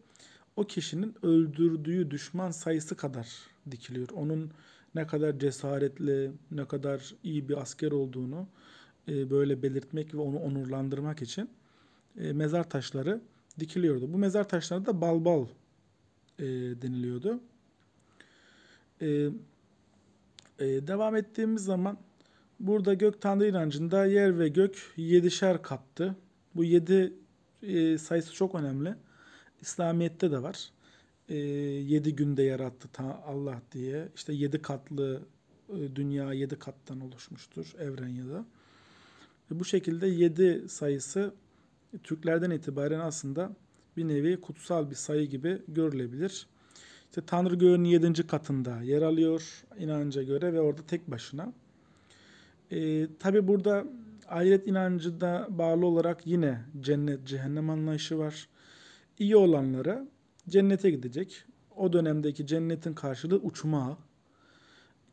o kişinin öldürdüğü düşman sayısı kadar dikiliyor. Onun ne kadar cesaretli, ne kadar iyi bir asker olduğunu, e, böyle belirtmek ve onu onurlandırmak için e, mezar taşları dikiliyordu. Bu mezar taşları da balbal e, deniliyordu. E, e, devam ettiğimiz zaman burada gök tanrı inancında yer ve gök yedişer kattı. Bu yedi e, sayısı çok önemli. İslamiyet'te de var. E, yedi günde yarattı ta Allah diye. İşte yedi katlı e, dünya yedi kattan oluşmuştur evren ya da. Bu şekilde 7 sayısı Türklerden itibaren aslında bir nevi kutsal bir sayı gibi görülebilir. İşte Tanrı göğünün 7. katında yer alıyor inanca göre ve orada tek başına. Ee, Tabi burada ahiret inancı bağlı olarak yine cennet cehennem anlayışı var. İyi olanlara cennete gidecek. O dönemdeki cennetin karşılığı uçma.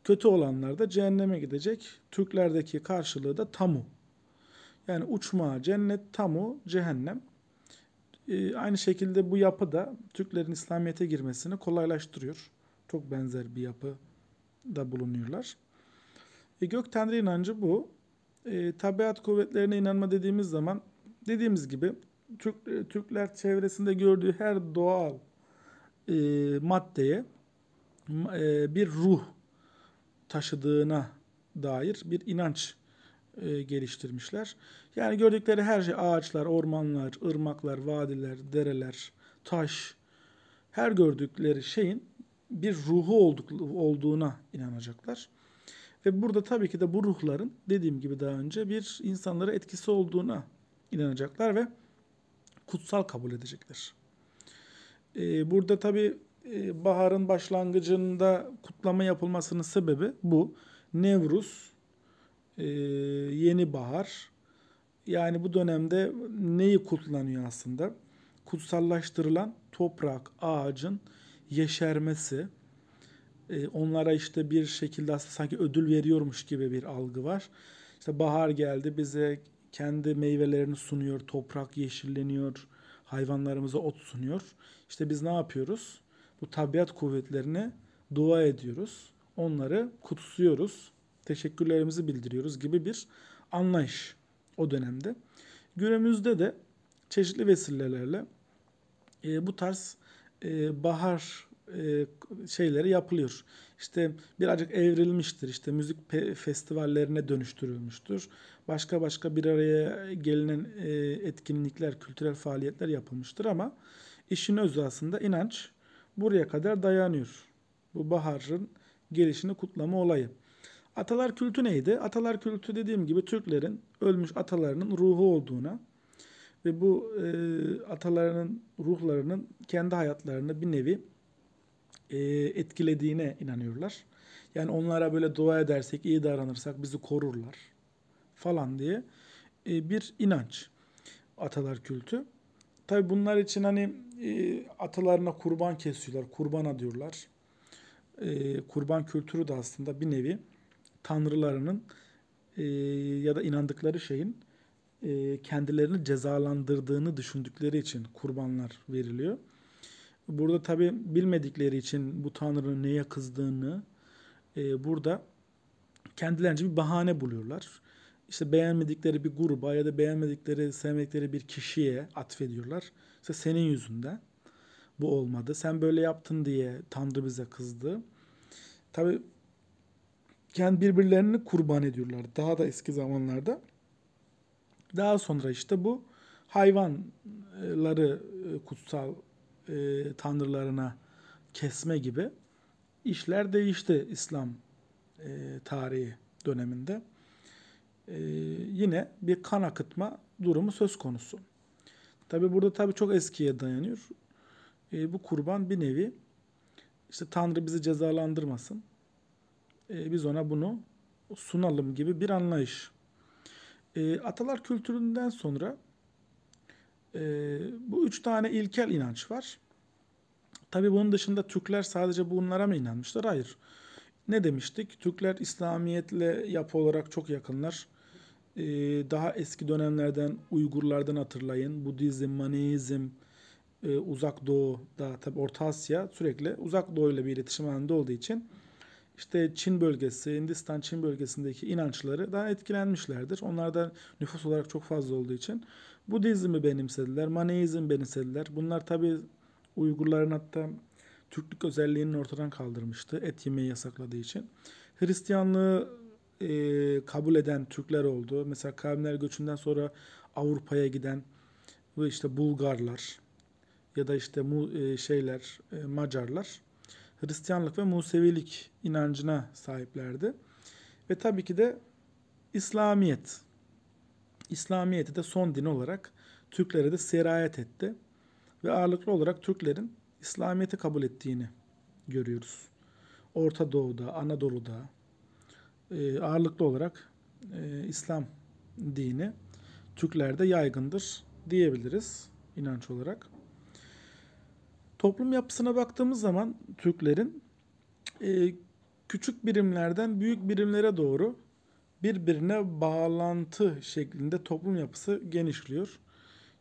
Kötü olanlar da cehenneme gidecek. Türklerdeki karşılığı da tamu yani uçma, cennet, tamu, cehennem. Ee, aynı şekilde bu yapı da Türklerin İslamiyet'e girmesini kolaylaştırıyor. Çok benzer bir yapı da bulunuyorlar. E, gök tanrı inancı bu. E, tabiat kuvvetlerine inanma dediğimiz zaman dediğimiz gibi Türk, e, Türkler çevresinde gördüğü her doğal e, maddeye e, bir ruh taşıdığına dair bir inanç e, geliştirmişler. Yani gördükleri her şey ağaçlar, ormanlar, ırmaklar, vadiler, dereler, taş her gördükleri şeyin bir ruhu olduk, olduğuna inanacaklar. Ve burada tabii ki de bu ruhların dediğim gibi daha önce bir insanlara etkisi olduğuna inanacaklar ve kutsal kabul edecekler. Ee, burada tabii e, baharın başlangıcında kutlama yapılmasının sebebi bu. Nevruz ee, yeni bahar. Yani bu dönemde neyi kutlanıyor aslında? Kutsallaştırılan toprak, ağacın yeşermesi. Ee, onlara işte bir şekilde aslında sanki ödül veriyormuş gibi bir algı var. İşte bahar geldi bize kendi meyvelerini sunuyor, toprak yeşilleniyor, hayvanlarımıza ot sunuyor. İşte biz ne yapıyoruz? Bu tabiat kuvvetlerine dua ediyoruz. Onları kutsuyoruz teşekkürlerimizi bildiriyoruz gibi bir anlayış o dönemde. Günümüzde de çeşitli vesilelerle e, bu tarz e, bahar e, şeyleri yapılıyor. İşte birazcık evrilmiştir. İşte müzik festivallerine dönüştürülmüştür. Başka başka bir araya gelinen e, etkinlikler, kültürel faaliyetler yapılmıştır ama işin özü aslında inanç buraya kadar dayanıyor. Bu baharın gelişini kutlama olayı. Atalar kültü neydi? Atalar kültü dediğim gibi Türklerin ölmüş atalarının ruhu olduğuna ve bu e, atalarının ruhlarının kendi hayatlarını bir nevi e, etkilediğine inanıyorlar. Yani onlara böyle dua edersek, iyi davranırsak bizi korurlar falan diye e, bir inanç atalar kültü. Tabi bunlar için hani e, atalarına kurban kesiyorlar, kurbana diyorlar. E, kurban kültürü de aslında bir nevi tanrılarının e, ya da inandıkları şeyin e, kendilerini cezalandırdığını düşündükleri için kurbanlar veriliyor. Burada tabi bilmedikleri için bu tanrının neye kızdığını e, burada kendilerince bir bahane buluyorlar. İşte beğenmedikleri bir gruba ya da beğenmedikleri, sevmedikleri bir kişiye atfediyorlar. İşte senin yüzünden bu olmadı. Sen böyle yaptın diye Tanrı bize kızdı. Tabi kendi birbirlerini kurban ediyorlar daha da eski zamanlarda. Daha sonra işte bu hayvanları e, kutsal e, tanrılarına kesme gibi işler değişti İslam e, tarihi döneminde. E, yine bir kan akıtma durumu söz konusu. Tabi burada tabi çok eskiye dayanıyor. E, bu kurban bir nevi işte Tanrı bizi cezalandırmasın ee, biz ona bunu sunalım gibi bir anlayış. Ee, atalar kültüründen sonra e, bu üç tane ilkel inanç var. Tabi bunun dışında Türkler sadece bunlara mı inanmışlar? Hayır. Ne demiştik? Türkler İslamiyet'le yapı olarak çok yakınlar. Ee, daha eski dönemlerden Uygurlardan hatırlayın. Budizm, Manizm, e, Uzak Doğuda tabi Orta Asya sürekli Uzak Doğu ile bir iletişim halinde olduğu için işte Çin bölgesi, Hindistan-Çin bölgesindeki inançları daha etkilenmişlerdir. Onlar nüfus olarak çok fazla olduğu için Budizm'i benimsediler, Maneizm benimsediler. Bunlar tabi Uygurların hatta Türklük özelliğinin ortadan kaldırmıştı et yemeyi yasakladığı için. Hristiyanlığı e, kabul eden Türkler oldu. Mesela kavimler göçünden sonra Avrupa'ya giden ve işte Bulgarlar ya da işte mu, e, şeyler e, Macarlar Hristiyanlık ve Musevilik inancına sahiplerdi. Ve tabii ki de İslamiyet. İslamiyet'i de son din olarak Türklere de serayet etti. Ve ağırlıklı olarak Türklerin İslamiyet'i kabul ettiğini görüyoruz. Orta Doğu'da, Anadolu'da e, ağırlıklı olarak e, İslam dini Türklerde yaygındır diyebiliriz inanç olarak. Toplum yapısına baktığımız zaman Türklerin e, küçük birimlerden büyük birimlere doğru birbirine bağlantı şeklinde toplum yapısı genişliyor.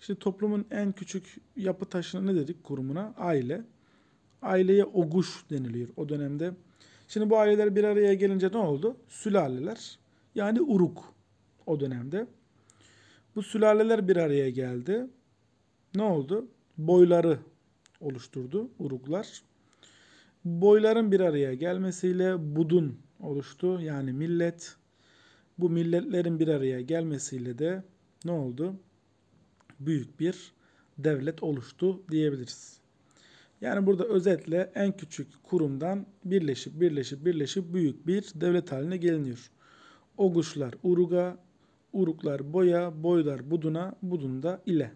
Şimdi toplumun en küçük yapı taşına ne dedik kurumuna? Aile. Aileye oguş deniliyor o dönemde. Şimdi bu aileler bir araya gelince ne oldu? Sülaleler yani uruk o dönemde. Bu sülaleler bir araya geldi. Ne oldu? Boyları oluşturdu Uruklar. Boyların bir araya gelmesiyle Budun oluştu. Yani millet. Bu milletlerin bir araya gelmesiyle de ne oldu? Büyük bir devlet oluştu diyebiliriz. Yani burada özetle en küçük kurumdan birleşip birleşip birleşip büyük bir devlet haline geliniyor. Oguşlar Uruga, Uruklar Boya, Boylar Budun'a, Budun'da ile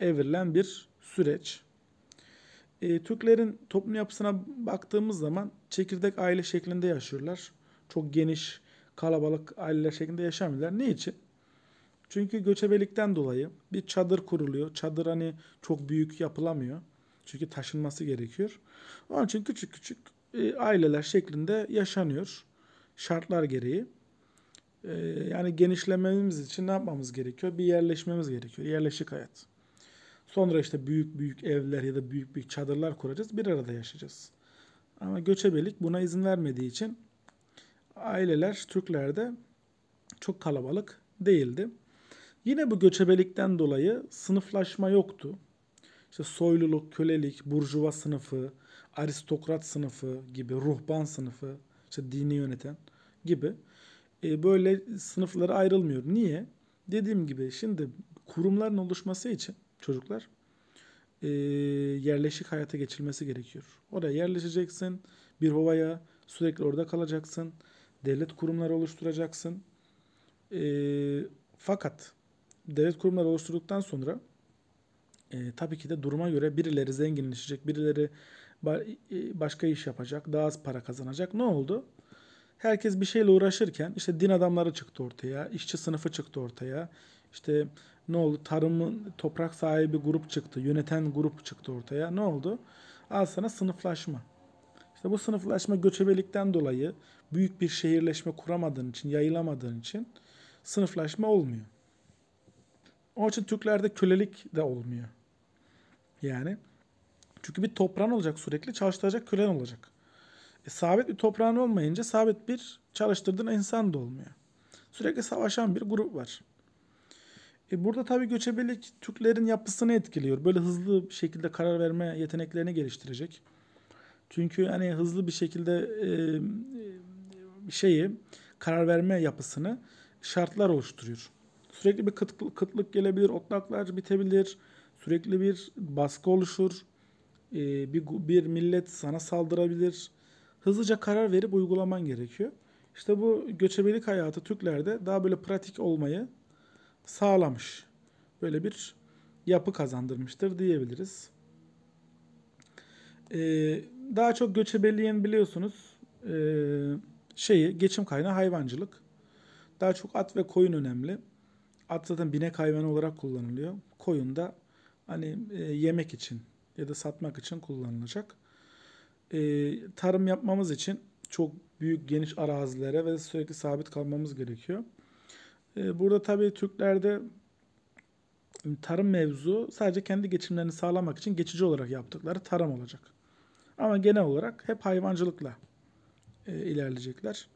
evrilen bir süreç. E, Türklerin toplum yapısına baktığımız zaman çekirdek aile şeklinde yaşıyorlar. Çok geniş, kalabalık aileler şeklinde yaşamıyorlar. Ne için? Çünkü göçebelikten dolayı bir çadır kuruluyor. Çadır hani çok büyük yapılamıyor. Çünkü taşınması gerekiyor. Onun için küçük küçük e, aileler şeklinde yaşanıyor. Şartlar gereği. E, yani genişlememiz için ne yapmamız gerekiyor? Bir yerleşmemiz gerekiyor. Yerleşik hayat. Sonra işte büyük büyük evler ya da büyük büyük çadırlar kuracağız. Bir arada yaşayacağız. Ama göçebelik buna izin vermediği için aileler Türklerde çok kalabalık değildi. Yine bu göçebelikten dolayı sınıflaşma yoktu. İşte soyluluk, kölelik, burjuva sınıfı, aristokrat sınıfı gibi, ruhban sınıfı, işte dini yöneten gibi e, böyle sınıflara ayrılmıyor. Niye? Dediğim gibi şimdi kurumların oluşması için çocuklar e, yerleşik hayata geçilmesi gerekiyor. Oraya yerleşeceksin, bir babaya sürekli orada kalacaksın, devlet kurumları oluşturacaksın. E, fakat devlet kurumları oluşturduktan sonra e, tabii ki de duruma göre birileri zenginleşecek, birileri e, başka iş yapacak, daha az para kazanacak. Ne oldu? Herkes bir şeyle uğraşırken işte din adamları çıktı ortaya, işçi sınıfı çıktı ortaya, işte ne oldu? Tarımın toprak sahibi grup çıktı. Yöneten grup çıktı ortaya. Ne oldu? Al sana sınıflaşma. İşte bu sınıflaşma göçebelikten dolayı büyük bir şehirleşme kuramadığın için, yayılamadığın için sınıflaşma olmuyor. Onun için Türklerde kölelik de olmuyor. Yani çünkü bir toprağın olacak sürekli çalıştıracak kölen olacak. E, sabit bir toprağın olmayınca sabit bir çalıştırdığın insan da olmuyor. Sürekli savaşan bir grup var. E burada tabii göçebelik Türklerin yapısını etkiliyor. Böyle hızlı bir şekilde karar verme yeteneklerini geliştirecek. Çünkü hani hızlı bir şekilde e, e şeyi karar verme yapısını şartlar oluşturuyor. Sürekli bir kıtlık, kıtlık gelebilir, otlaklar bitebilir, sürekli bir baskı oluşur, e, bir, bir millet sana saldırabilir. Hızlıca karar verip uygulaman gerekiyor. İşte bu göçebelik hayatı Türklerde daha böyle pratik olmayı sağlamış. Böyle bir yapı kazandırmıştır diyebiliriz. Ee, daha çok göçebeliğin biliyorsunuz e, şeyi geçim kaynağı hayvancılık. Daha çok at ve koyun önemli. At zaten binek hayvanı olarak kullanılıyor. Koyun da hani e, yemek için ya da satmak için kullanılacak. E, tarım yapmamız için çok büyük geniş arazilere ve sürekli sabit kalmamız gerekiyor. Ee, burada tabii Türklerde tarım mevzu sadece kendi geçimlerini sağlamak için geçici olarak yaptıkları tarım olacak. Ama genel olarak hep hayvancılıkla e, ilerleyecekler.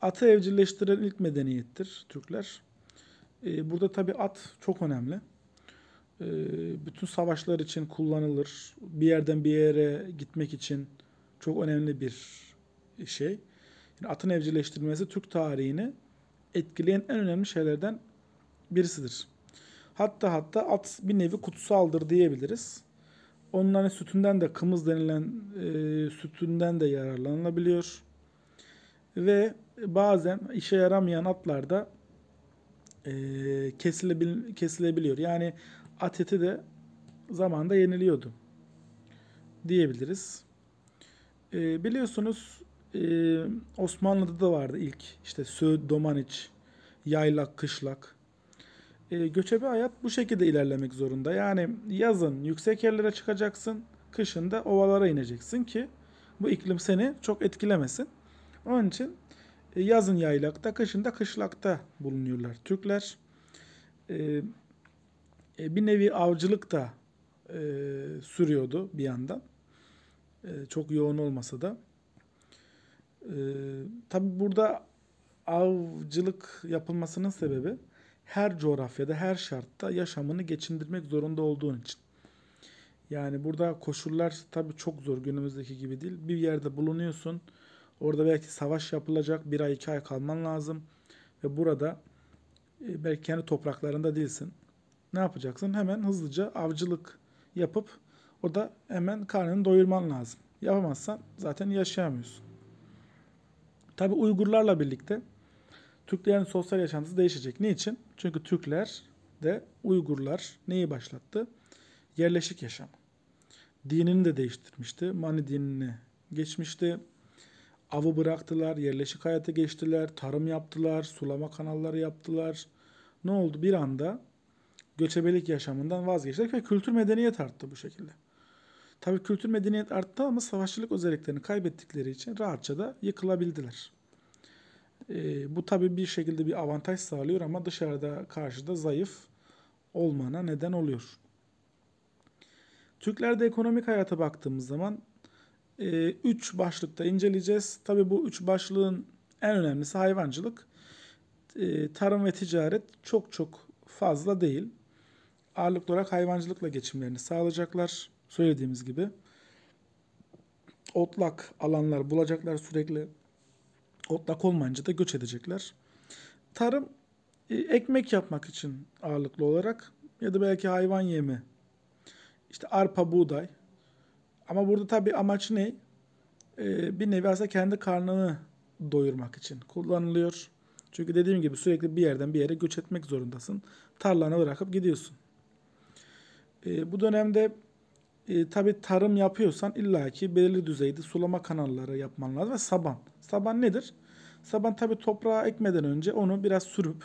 Atı evcilleştiren ilk medeniyettir Türkler. E, burada tabii at çok önemli e, bütün savaşlar için kullanılır. Bir yerden bir yere gitmek için çok önemli bir şey. atın evcilleştirilmesi Türk tarihini etkileyen en önemli şeylerden birisidir. Hatta hatta at bir nevi kutsaldır diyebiliriz. Onun hani sütünden de kımız denilen e, sütünden de yararlanılabiliyor. Ve bazen işe yaramayan atlarda e, kesilebil, kesilebiliyor. Yani at eti de zamanda yeniliyordu diyebiliriz. E, biliyorsunuz e, Osmanlı'da da vardı ilk. işte Söğüt, Domaniç, Yaylak, Kışlak. E, göçebe hayat bu şekilde ilerlemek zorunda. Yani yazın yüksek yerlere çıkacaksın, kışın da ovalara ineceksin ki bu iklim seni çok etkilemesin. Onun için e, yazın yaylakta, kışın da kışlakta bulunuyorlar Türkler. Ee, e, bir nevi avcılık da e, sürüyordu bir yandan. E, çok yoğun olmasa da. Ee, tabii burada avcılık yapılmasının sebebi her coğrafyada, her şartta yaşamını geçindirmek zorunda olduğun için. Yani burada koşullar tabii çok zor günümüzdeki gibi değil. Bir yerde bulunuyorsun. Orada belki savaş yapılacak. Bir ay iki ay kalman lazım. Ve burada e, belki kendi topraklarında değilsin. Ne yapacaksın? Hemen hızlıca avcılık yapıp o da hemen karnını doyurman lazım. Yapamazsan zaten yaşayamıyorsun. Tabi Uygurlarla birlikte Türklerin sosyal yaşantısı değişecek. Niçin? Çünkü Türkler de Uygurlar neyi başlattı? Yerleşik yaşam. Dinini de değiştirmişti. Mani dinini geçmişti. Avı bıraktılar, yerleşik hayata geçtiler, tarım yaptılar, sulama kanalları yaptılar. Ne oldu? Bir anda göçebelik yaşamından vazgeçtiler ve kültür medeniyet arttı bu şekilde. Tabi kültür medeniyet arttı ama savaşçılık özelliklerini kaybettikleri için rahatça da yıkılabildiler. E, bu tabi bir şekilde bir avantaj sağlıyor ama dışarıda karşıda zayıf olmana neden oluyor. Türklerde ekonomik hayata baktığımız zaman 3 e, üç başlıkta inceleyeceğiz. Tabi bu üç başlığın en önemlisi hayvancılık. E, tarım ve ticaret çok çok fazla değil. Ağırlıklı olarak hayvancılıkla geçimlerini sağlayacaklar söylediğimiz gibi otlak alanlar bulacaklar sürekli. Otlak olmayınca da göç edecekler. Tarım e, ekmek yapmak için ağırlıklı olarak ya da belki hayvan yemi. İşte arpa, buğday. Ama burada tabii amaç ne? E, bir nevi aslında kendi karnını doyurmak için kullanılıyor. Çünkü dediğim gibi sürekli bir yerden bir yere göç etmek zorundasın. Tarlanı bırakıp gidiyorsun. E, bu dönemde e, tabii tarım yapıyorsan illaki belirli düzeyde sulama kanalları yapman lazım ve saban. Saban nedir? Saban tabii toprağa ekmeden önce onu biraz sürüp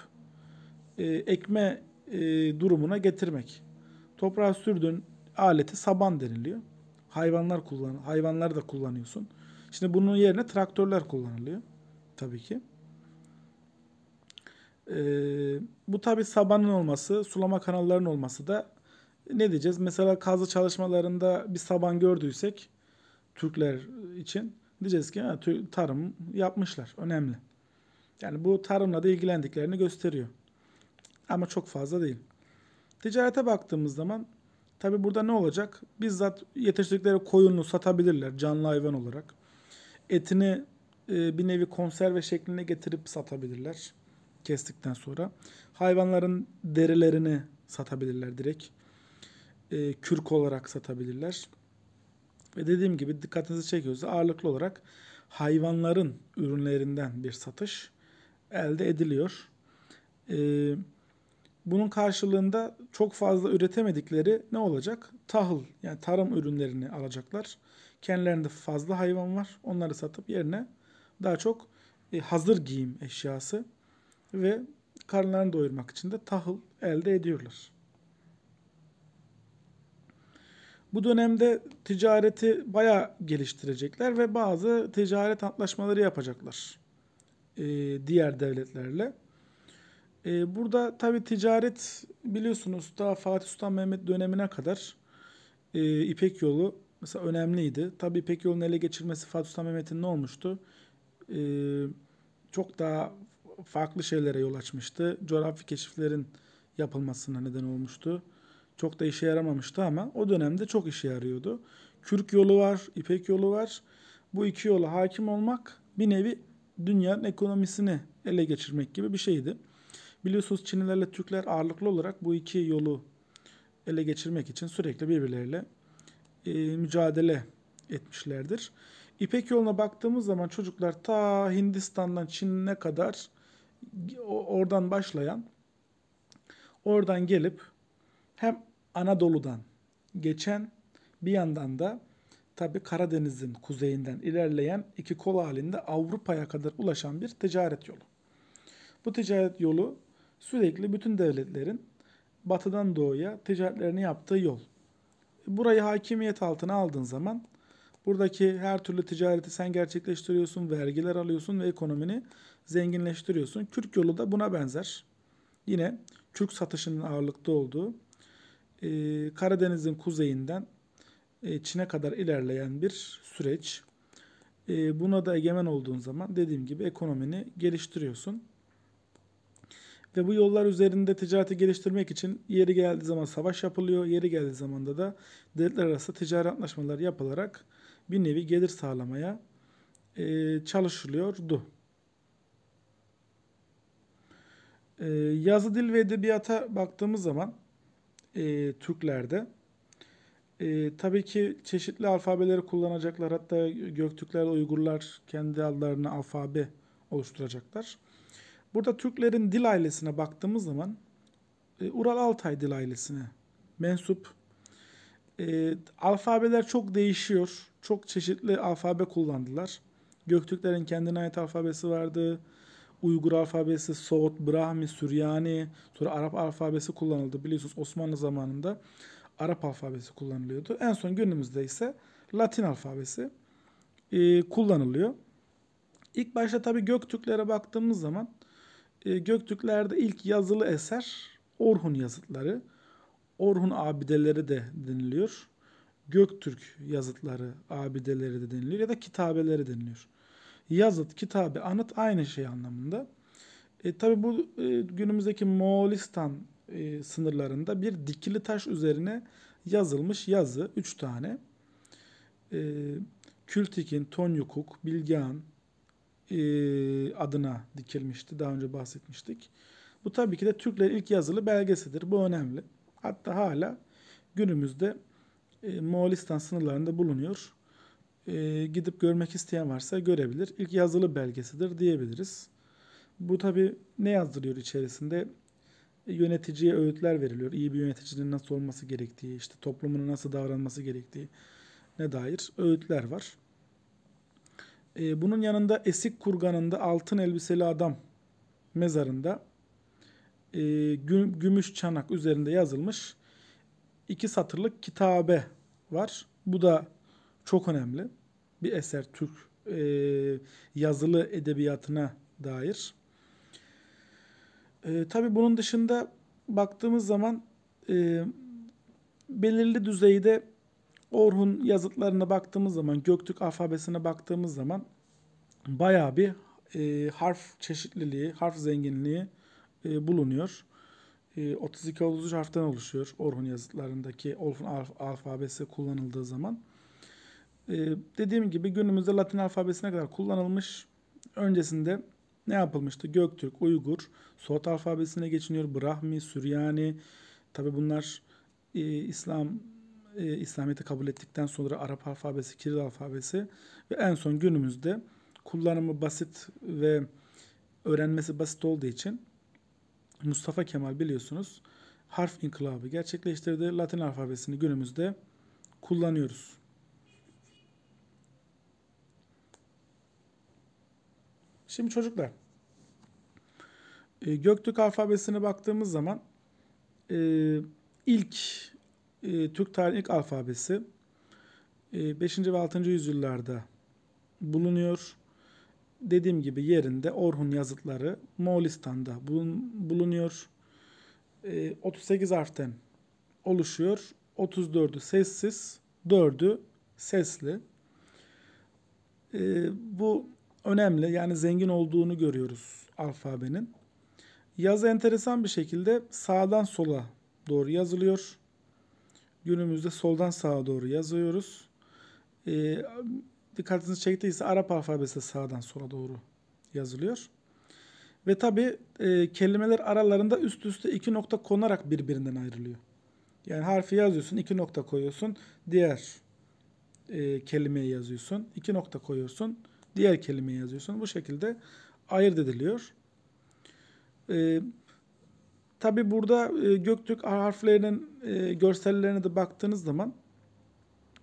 e, ekme e, durumuna getirmek. Toprağa sürdüğün aleti saban deniliyor. Hayvanlar kullan, hayvanlar da kullanıyorsun. Şimdi bunun yerine traktörler kullanılıyor tabii ki. Ee, bu tabi sabanın olması, sulama kanallarının olması da ne diyeceğiz? Mesela kazı çalışmalarında bir saban gördüysek Türkler için diyeceğiz ki ha, tarım yapmışlar. Önemli. Yani bu tarımla da ilgilendiklerini gösteriyor. Ama çok fazla değil. Ticarete baktığımız zaman tabi burada ne olacak? Bizzat yetiştirdikleri koyunu satabilirler canlı hayvan olarak. Etini e, bir nevi konserve şeklinde getirip satabilirler kestikten sonra. Hayvanların derilerini satabilirler direkt e, kürk olarak satabilirler. Ve dediğim gibi dikkatinizi çekiyorsa ağırlıklı olarak hayvanların ürünlerinden bir satış elde ediliyor. E, bunun karşılığında çok fazla üretemedikleri ne olacak? Tahıl yani tarım ürünlerini alacaklar. Kendilerinde fazla hayvan var. Onları satıp yerine daha çok e, hazır giyim eşyası ve karnlarını doyurmak için de tahıl elde ediyorlar. Bu dönemde ticareti baya geliştirecekler ve bazı ticaret antlaşmaları yapacaklar e, diğer devletlerle. E, burada tabi ticaret biliyorsunuz daha Fatih Sultan Mehmet dönemine kadar e, İpek yolu mesela önemliydi. Tabi İpek yolunu ele geçirmesi Fatih Sultan Mehmet'in ne olmuştu? E, çok daha farklı şeylere yol açmıştı. Coğrafi keşiflerin yapılmasına neden olmuştu çok da işe yaramamıştı ama o dönemde çok işe yarıyordu. Kürk yolu var, İpek yolu var. Bu iki yola hakim olmak bir nevi dünyanın ekonomisini ele geçirmek gibi bir şeydi. Biliyorsunuz Çinlilerle Türkler ağırlıklı olarak bu iki yolu ele geçirmek için sürekli birbirleriyle e, mücadele etmişlerdir. İpek yoluna baktığımız zaman çocuklar ta Hindistan'dan Çin'e kadar oradan başlayan oradan gelip hem Anadolu'dan geçen bir yandan da tabii Karadeniz'in kuzeyinden ilerleyen iki kol halinde Avrupa'ya kadar ulaşan bir ticaret yolu. Bu ticaret yolu sürekli bütün devletlerin batıdan doğuya ticaretlerini yaptığı yol. Burayı hakimiyet altına aldığın zaman buradaki her türlü ticareti sen gerçekleştiriyorsun, vergiler alıyorsun ve ekonomini zenginleştiriyorsun. Türk yolu da buna benzer. Yine Türk satışının ağırlıkta olduğu e, Karadeniz'in kuzeyinden e, Çin'e kadar ilerleyen bir süreç. E, buna da egemen olduğun zaman dediğim gibi ekonomini geliştiriyorsun. Ve bu yollar üzerinde ticareti geliştirmek için yeri geldiği zaman savaş yapılıyor. Yeri geldiği zamanda da devletler arası ticari anlaşmalar yapılarak bir nevi gelir sağlamaya e, çalışılıyordu. E, yazı dil ve edebiyata baktığımız zaman e, Türklerde. E, tabii ki çeşitli alfabeleri kullanacaklar. Hatta Göktürkler, Uygurlar kendi adlarını alfabe oluşturacaklar. Burada Türklerin dil ailesine baktığımız zaman e, Ural Altay dil ailesine mensup. E, alfabeler çok değişiyor. Çok çeşitli alfabe kullandılar. Göktürklerin kendine ait alfabesi vardı. Uygur alfabesi, Soğut, Brahmi, Süryani, sonra Arap alfabesi kullanıldı. Biliyorsunuz Osmanlı zamanında Arap alfabesi kullanılıyordu. En son günümüzde ise Latin alfabesi e, kullanılıyor. İlk başta tabii Göktürklere baktığımız zaman e, Göktürklerde ilk yazılı eser Orhun yazıtları. Orhun abideleri de deniliyor. Göktürk yazıtları abideleri de deniliyor ya da kitabeleri deniliyor yazıt, kitabı, anıt aynı şey anlamında. E, Tabi bu e, günümüzdeki Moğolistan e, sınırlarında bir dikili taş üzerine yazılmış yazı üç tane. E, Kültik'in, Tonyukuk, Bilgehan e, adına dikilmişti. Daha önce bahsetmiştik. Bu tabii ki de Türklerin ilk yazılı belgesidir. Bu önemli. Hatta hala günümüzde e, Moğolistan sınırlarında bulunuyor e, gidip görmek isteyen varsa görebilir. İlk yazılı belgesidir diyebiliriz. Bu tabi ne yazdırıyor içerisinde? Yöneticiye öğütler veriliyor. İyi bir yöneticinin nasıl olması gerektiği, işte toplumun nasıl davranması gerektiği ne dair öğütler var. E, bunun yanında Esik Kurganı'nda altın elbiseli adam mezarında e, gümüş çanak üzerinde yazılmış iki satırlık kitabe var. Bu da çok önemli bir eser Türk e, yazılı edebiyatına dair. E, tabii bunun dışında baktığımız zaman e, belirli düzeyde Orhun yazıtlarına baktığımız zaman, Göktürk alfabesine baktığımız zaman baya bir e, harf çeşitliliği, harf zenginliği e, bulunuyor. E, 32-33 harften oluşuyor Orhun yazıtlarındaki Orhun alf alfabesi kullanıldığı zaman. Ee, dediğim gibi günümüzde Latin alfabesine kadar kullanılmış. Öncesinde ne yapılmıştı? Göktürk, Uygur, Suat alfabesine geçiniyor. Brahmi, Süryani. Tabi bunlar e, İslam e, İslamiyet'i kabul ettikten sonra Arap alfabesi, Kiril alfabesi ve en son günümüzde kullanımı basit ve öğrenmesi basit olduğu için Mustafa Kemal biliyorsunuz harf inkılabı gerçekleştirdi. Latin alfabesini günümüzde kullanıyoruz. Şimdi çocuklar e, Göktürk alfabesine baktığımız zaman e, ilk e, Türk tarihinin ilk alfabesi e, 5. ve 6. yüzyıllarda bulunuyor. Dediğim gibi yerinde Orhun yazıtları Moğolistan'da bulunuyor. 38 e, harften oluşuyor. 34'ü sessiz, 4'ü sesli. bu önemli. Yani zengin olduğunu görüyoruz alfabenin. Yazı enteresan bir şekilde sağdan sola doğru yazılıyor. Günümüzde soldan sağa doğru yazıyoruz. E, dikkatinizi çektiyse Arap alfabesi de sağdan sola doğru yazılıyor. Ve tabi e, kelimeler aralarında üst üste iki nokta konarak birbirinden ayrılıyor. Yani harfi yazıyorsun, iki nokta koyuyorsun. Diğer e, kelimeyi yazıyorsun, iki nokta koyuyorsun diğer kelime yazıyorsun. Bu şekilde ayırt ediliyor. Ee, Tabi burada e, Göktürk harflerinin e, görsellerine de baktığınız zaman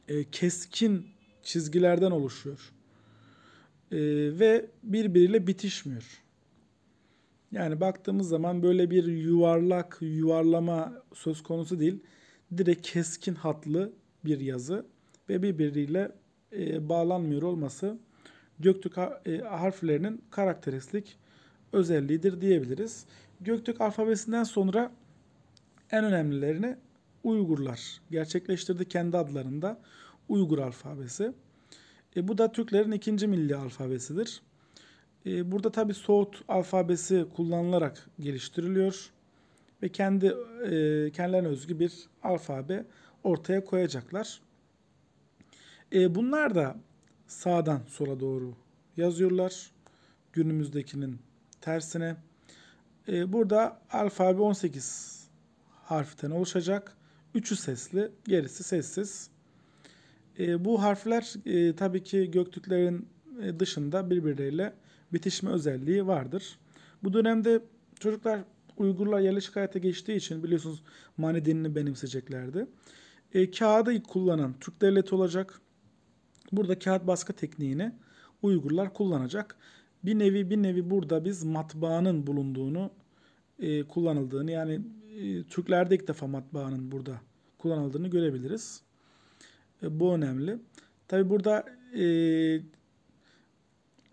e, keskin çizgilerden oluşuyor. E, ve birbiriyle bitişmiyor. Yani baktığımız zaman böyle bir yuvarlak, yuvarlama söz konusu değil. Direkt keskin hatlı bir yazı ve birbiriyle e, bağlanmıyor olması Göktürk e, harflerinin karakteristik özelliğidir diyebiliriz. Göktürk alfabesinden sonra en önemlilerini Uygurlar gerçekleştirdi kendi adlarında Uygur alfabesi. E, bu da Türklerin ikinci milli alfabesidir. E, burada tabi Soğut alfabesi kullanılarak geliştiriliyor ve kendi e, kendilerine özgü bir alfabe ortaya koyacaklar. E, bunlar da sağdan sola doğru yazıyorlar. Günümüzdekinin tersine. E, burada alfabe 18 harften oluşacak. Üçü sesli, gerisi sessiz. E, bu harfler e, tabii ki göktürklerin e, dışında birbirleriyle bitişme özelliği vardır. Bu dönemde çocuklar Uygurlar yerleşik hayata geçtiği için biliyorsunuz mani dinini benimseyeceklerdi. E, kağıdı kullanan Türk devleti olacak. Burada kağıt baskı tekniğini Uygurlar kullanacak. Bir nevi bir nevi burada biz matbaanın bulunduğunu e, kullanıldığını yani e, Türklerde ilk defa matbaanın burada kullanıldığını görebiliriz. E, bu önemli. Tabi burada e,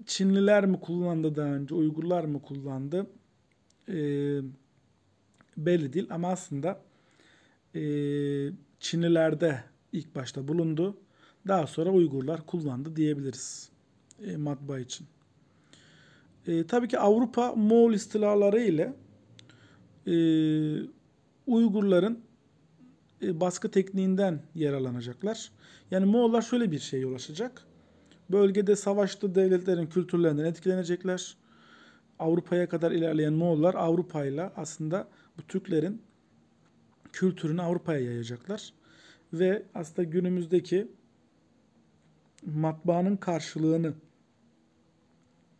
Çinliler mi kullandı daha önce, Uygurlar mı kullandı e, belli değil. Ama aslında e, Çinlilerde ilk başta bulundu daha sonra Uygurlar kullandı diyebiliriz e, matbaa için. E, tabii ki Avrupa Moğol istilaları ile e, Uygurların e, baskı tekniğinden yararlanacaklar. Yani Moğollar şöyle bir şeye ulaşacak. Bölgede savaşlı devletlerin kültürlerinden etkilenecekler. Avrupa'ya kadar ilerleyen Moğollar Avrupa ile aslında bu Türklerin kültürünü Avrupa'ya yayacaklar. Ve aslında günümüzdeki matbaanın karşılığını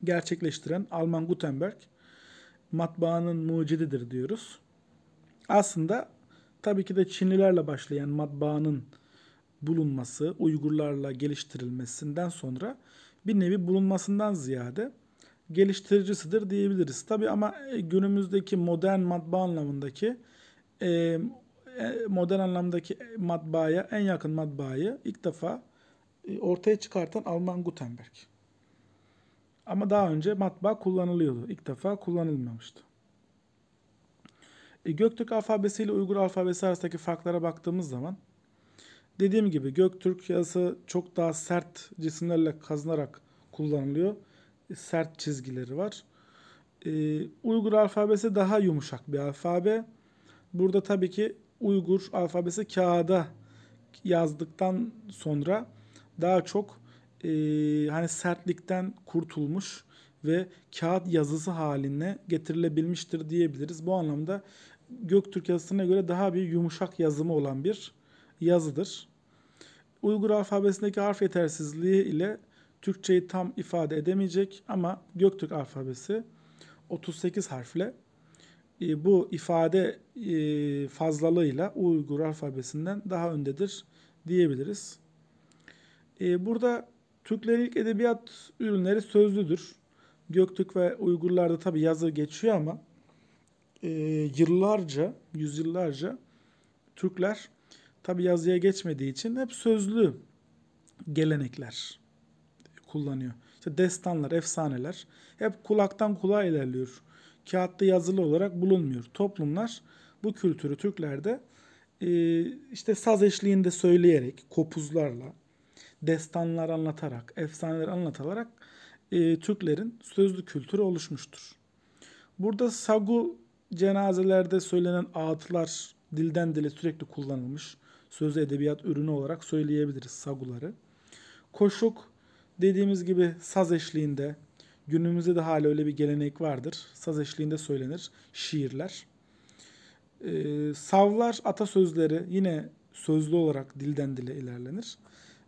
gerçekleştiren Alman Gutenberg matbaanın mucididir diyoruz. Aslında tabii ki de Çinlilerle başlayan matbaanın bulunması, Uygurlarla geliştirilmesinden sonra bir nevi bulunmasından ziyade geliştiricisidir diyebiliriz. Tabi ama e, günümüzdeki modern matbaa anlamındaki e, e, modern anlamdaki matbaaya en yakın matbaayı ilk defa e, ortaya çıkartan Alman Gutenberg. Ama daha önce matbaa kullanılıyordu. İlk defa kullanılmamıştı. E, Göktürk alfabesi ile Uygur alfabesi arasındaki farklara baktığımız zaman dediğim gibi Göktürk yazısı çok daha sert cisimlerle kazınarak kullanılıyor. E, sert çizgileri var. E, Uygur alfabesi daha yumuşak bir alfabe. Burada tabii ki Uygur alfabesi kağıda yazdıktan sonra daha çok e, hani sertlikten kurtulmuş ve kağıt yazısı haline getirilebilmiştir diyebiliriz. Bu anlamda Göktürk yazısına göre daha bir yumuşak yazımı olan bir yazıdır. Uygur alfabesindeki harf yetersizliği ile Türkçeyi tam ifade edemeyecek ama Göktürk alfabesi 38 harfle bu ifade fazlalığıyla Uygur alfabesinden daha öndedir diyebiliriz. Ee, burada Türklerin ilk edebiyat ürünleri sözlüdür. Göktürk ve Uygurlarda tabi yazı geçiyor ama e, yıllarca, yüzyıllarca Türkler tabi yazıya geçmediği için hep sözlü gelenekler kullanıyor. İşte destanlar, efsaneler hep kulaktan kulağa ilerliyor. Kağıtta yazılı olarak bulunmuyor. Toplumlar bu kültürü Türklerde e, işte saz eşliğinde söyleyerek, kopuzlarla, destanlar anlatarak, efsaneler anlatılarak e, Türklerin sözlü kültürü oluşmuştur. Burada sagu cenazelerde söylenen ağıtlar dilden dile sürekli kullanılmış. sözlü edebiyat ürünü olarak söyleyebiliriz saguları. Koşuk dediğimiz gibi saz eşliğinde günümüzde de hala öyle bir gelenek vardır. Saz eşliğinde söylenir şiirler. Ee, savlar atasözleri yine sözlü olarak dilden dile ilerlenir.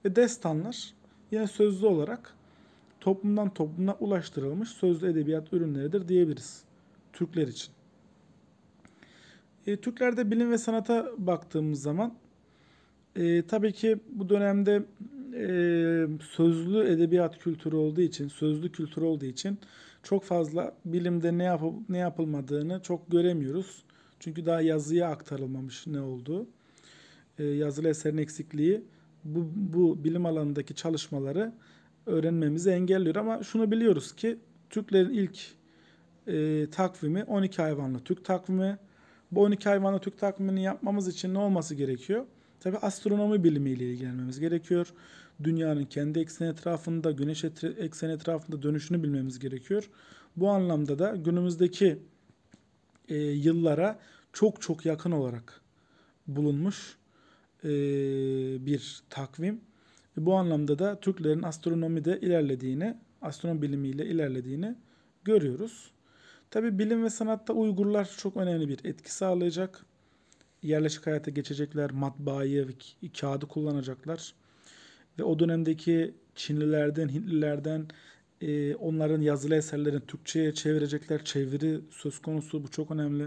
Ve destanlar yine sözlü olarak toplumdan topluma ulaştırılmış sözlü edebiyat ürünleridir diyebiliriz Türkler için. E, Türklerde bilim ve sanata baktığımız zaman e, tabii ki bu dönemde e, sözlü edebiyat kültürü olduğu için, sözlü kültür olduğu için çok fazla bilimde ne yapıp ne yapılmadığını çok göremiyoruz. Çünkü daha yazıya aktarılmamış ne olduğu. E, yazılı eserin eksikliği bu, bu bilim alanındaki çalışmaları öğrenmemizi engelliyor. Ama şunu biliyoruz ki Türklerin ilk e, takvimi 12 hayvanlı Türk takvimi. Bu 12 hayvanlı Türk takvimini yapmamız için ne olması gerekiyor? Tabi astronomi bilimiyle ilgilenmemiz gerekiyor. Dünyanın kendi ekseni etrafında, güneş ekseni etrafında dönüşünü bilmemiz gerekiyor. Bu anlamda da günümüzdeki e, yıllara çok çok yakın olarak bulunmuş e, bir takvim. E, bu anlamda da Türklerin astronomide ilerlediğini, astronom bilimiyle ilerlediğini görüyoruz. Tabi bilim ve sanatta Uygurlar çok önemli bir etki sağlayacak. Yerleşik hayata geçecekler, matbaayı, kağıdı kullanacaklar. Ve o dönemdeki Çinlilerden, Hintlilerden e, onların yazılı eserlerini Türkçe'ye çevirecekler. Çeviri söz konusu bu çok önemli.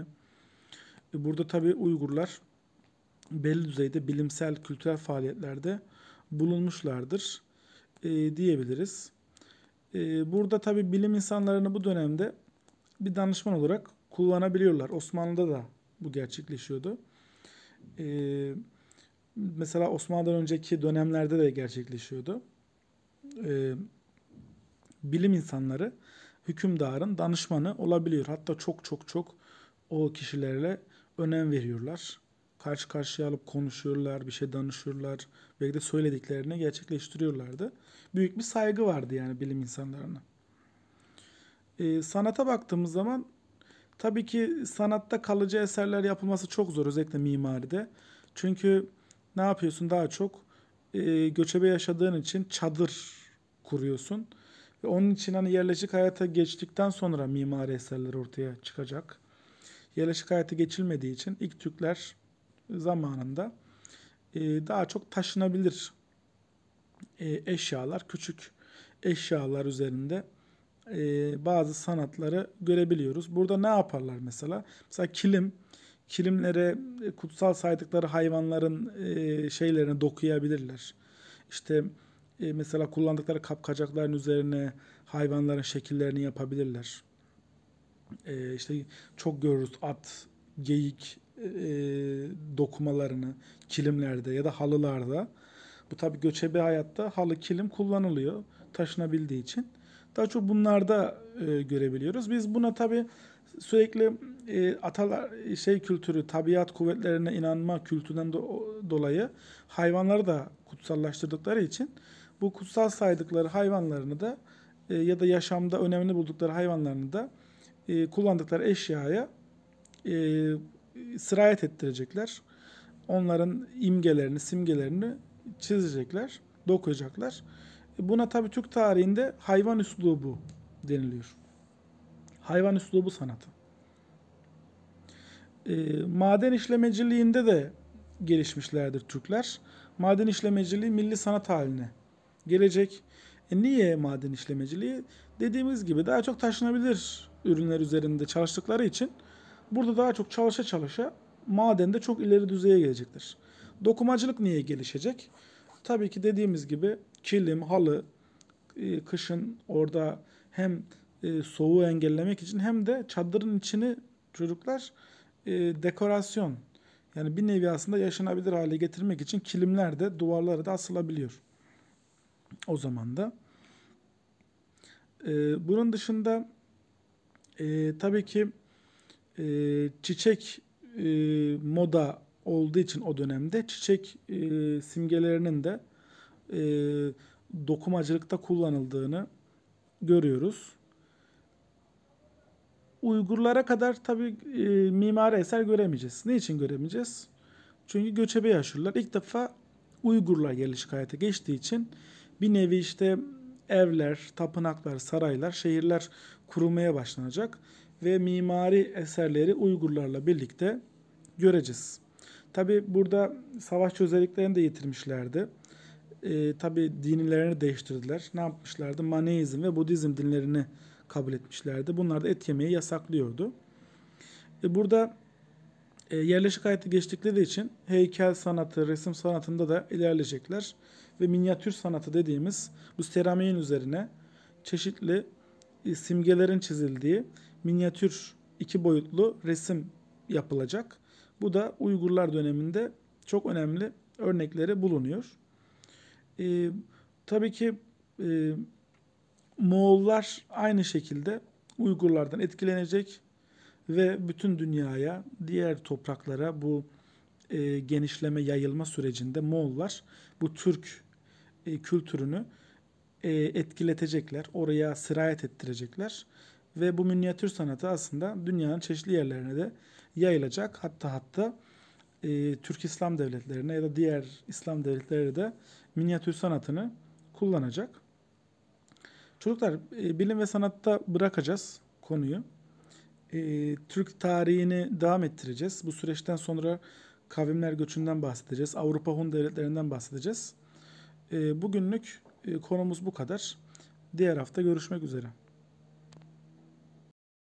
E, burada tabi Uygurlar belli düzeyde bilimsel kültürel faaliyetlerde bulunmuşlardır e, diyebiliriz. E, burada tabi bilim insanlarını bu dönemde bir danışman olarak kullanabiliyorlar. Osmanlı'da da bu gerçekleşiyordu. E, mesela Osmanlı'dan önceki dönemlerde de gerçekleşiyordu. E, bilim insanları hükümdarın danışmanı olabiliyor. Hatta çok çok çok o kişilerle önem veriyorlar karşı karşıya alıp konuşuyorlar, bir şey danışıyorlar. Belki de söylediklerini gerçekleştiriyorlardı. Büyük bir saygı vardı yani bilim insanlarına. Ee, sanata baktığımız zaman tabii ki sanatta kalıcı eserler yapılması çok zor özellikle mimaride. Çünkü ne yapıyorsun daha çok e, göçebe yaşadığın için çadır kuruyorsun. Ve onun için hani yerleşik hayata geçtikten sonra mimari eserler ortaya çıkacak yerleşik hayata geçilmediği için ilk Türkler zamanında e, daha çok taşınabilir e, eşyalar, küçük eşyalar üzerinde e, bazı sanatları görebiliyoruz. Burada ne yaparlar mesela? Mesela kilim, kilimlere kutsal saydıkları hayvanların şeylerine dokuyabilirler. İşte mesela kullandıkları kapkacakların üzerine hayvanların şekillerini yapabilirler. İşte çok görürüz at, geyik, e, dokumalarını kilimlerde ya da halılarda. Bu tabi göçebe hayatta halı kilim kullanılıyor taşınabildiği için. Daha çok bunlarda e, görebiliyoruz. Biz buna tabi sürekli e, atalar şey kültürü, tabiat kuvvetlerine inanma kültürden do dolayı hayvanları da kutsallaştırdıkları için bu kutsal saydıkları hayvanlarını da e, ya da yaşamda önemli buldukları hayvanlarını da e, kullandıkları eşyaya e, sırayet ettirecekler. Onların imgelerini, simgelerini çizecekler, dokuyacaklar. E, buna tabii Türk tarihinde hayvan üslubu deniliyor. Hayvan üslubu sanatı. E, maden işlemeciliğinde de gelişmişlerdir Türkler. Maden işlemeciliği milli sanat haline gelecek. E niye maden işlemeciliği? Dediğimiz gibi daha çok taşınabilir ürünler üzerinde çalıştıkları için Burada daha çok çalışa çalışa madende çok ileri düzeye gelecektir. Dokumacılık niye gelişecek? Tabii ki dediğimiz gibi kilim, halı, e, kışın orada hem e, soğuğu engellemek için hem de çadırın içini çocuklar e, dekorasyon yani bir nevi aslında yaşanabilir hale getirmek için kilimler de duvarlara da asılabiliyor. O zaman da. Bunun dışında tabii ki e, çiçek e, moda olduğu için o dönemde çiçek e, simgelerinin de e, dokumacılıkta kullanıldığını görüyoruz. Uygurlara kadar tabi e, mimari eser göremeyeceğiz. Ne için göremeyeceğiz? Çünkü göçebe yaşıyorlar. İlk defa Uygurlar yerleşik hayata geçtiği için bir nevi işte evler, tapınaklar, saraylar, şehirler kurulmaya başlanacak ve mimari eserleri Uygurlarla birlikte göreceğiz. Tabi burada savaş çözelliklerini de yitirmişlerdi. E, Tabi dinlerini değiştirdiler. Ne yapmışlardı? Maneizm ve Budizm dinlerini kabul etmişlerdi. Bunlar da et yemeyi yasaklıyordu. E, burada e, yerleşik hayatı geçtikleri için heykel sanatı, resim sanatında da ilerleyecekler. Ve minyatür sanatı dediğimiz bu seramiğin üzerine çeşitli e, simgelerin çizildiği minyatür iki boyutlu resim yapılacak. Bu da Uygurlar döneminde çok önemli örnekleri bulunuyor. Ee, tabii ki e, Moğollar aynı şekilde Uygurlardan etkilenecek ve bütün dünyaya, diğer topraklara bu e, genişleme, yayılma sürecinde Moğollar bu Türk e, kültürünü e, etkiletecekler, oraya sirayet ettirecekler ve bu minyatür sanatı aslında dünyanın çeşitli yerlerine de yayılacak. Hatta hatta e, Türk İslam devletlerine ya da diğer İslam devletleri de minyatür sanatını kullanacak. Çocuklar e, bilim ve sanatta bırakacağız konuyu. E, Türk tarihini devam ettireceğiz. Bu süreçten sonra kavimler göçünden bahsedeceğiz. Avrupa Hun devletlerinden bahsedeceğiz. E, bugünlük e, konumuz bu kadar. Diğer hafta görüşmek üzere.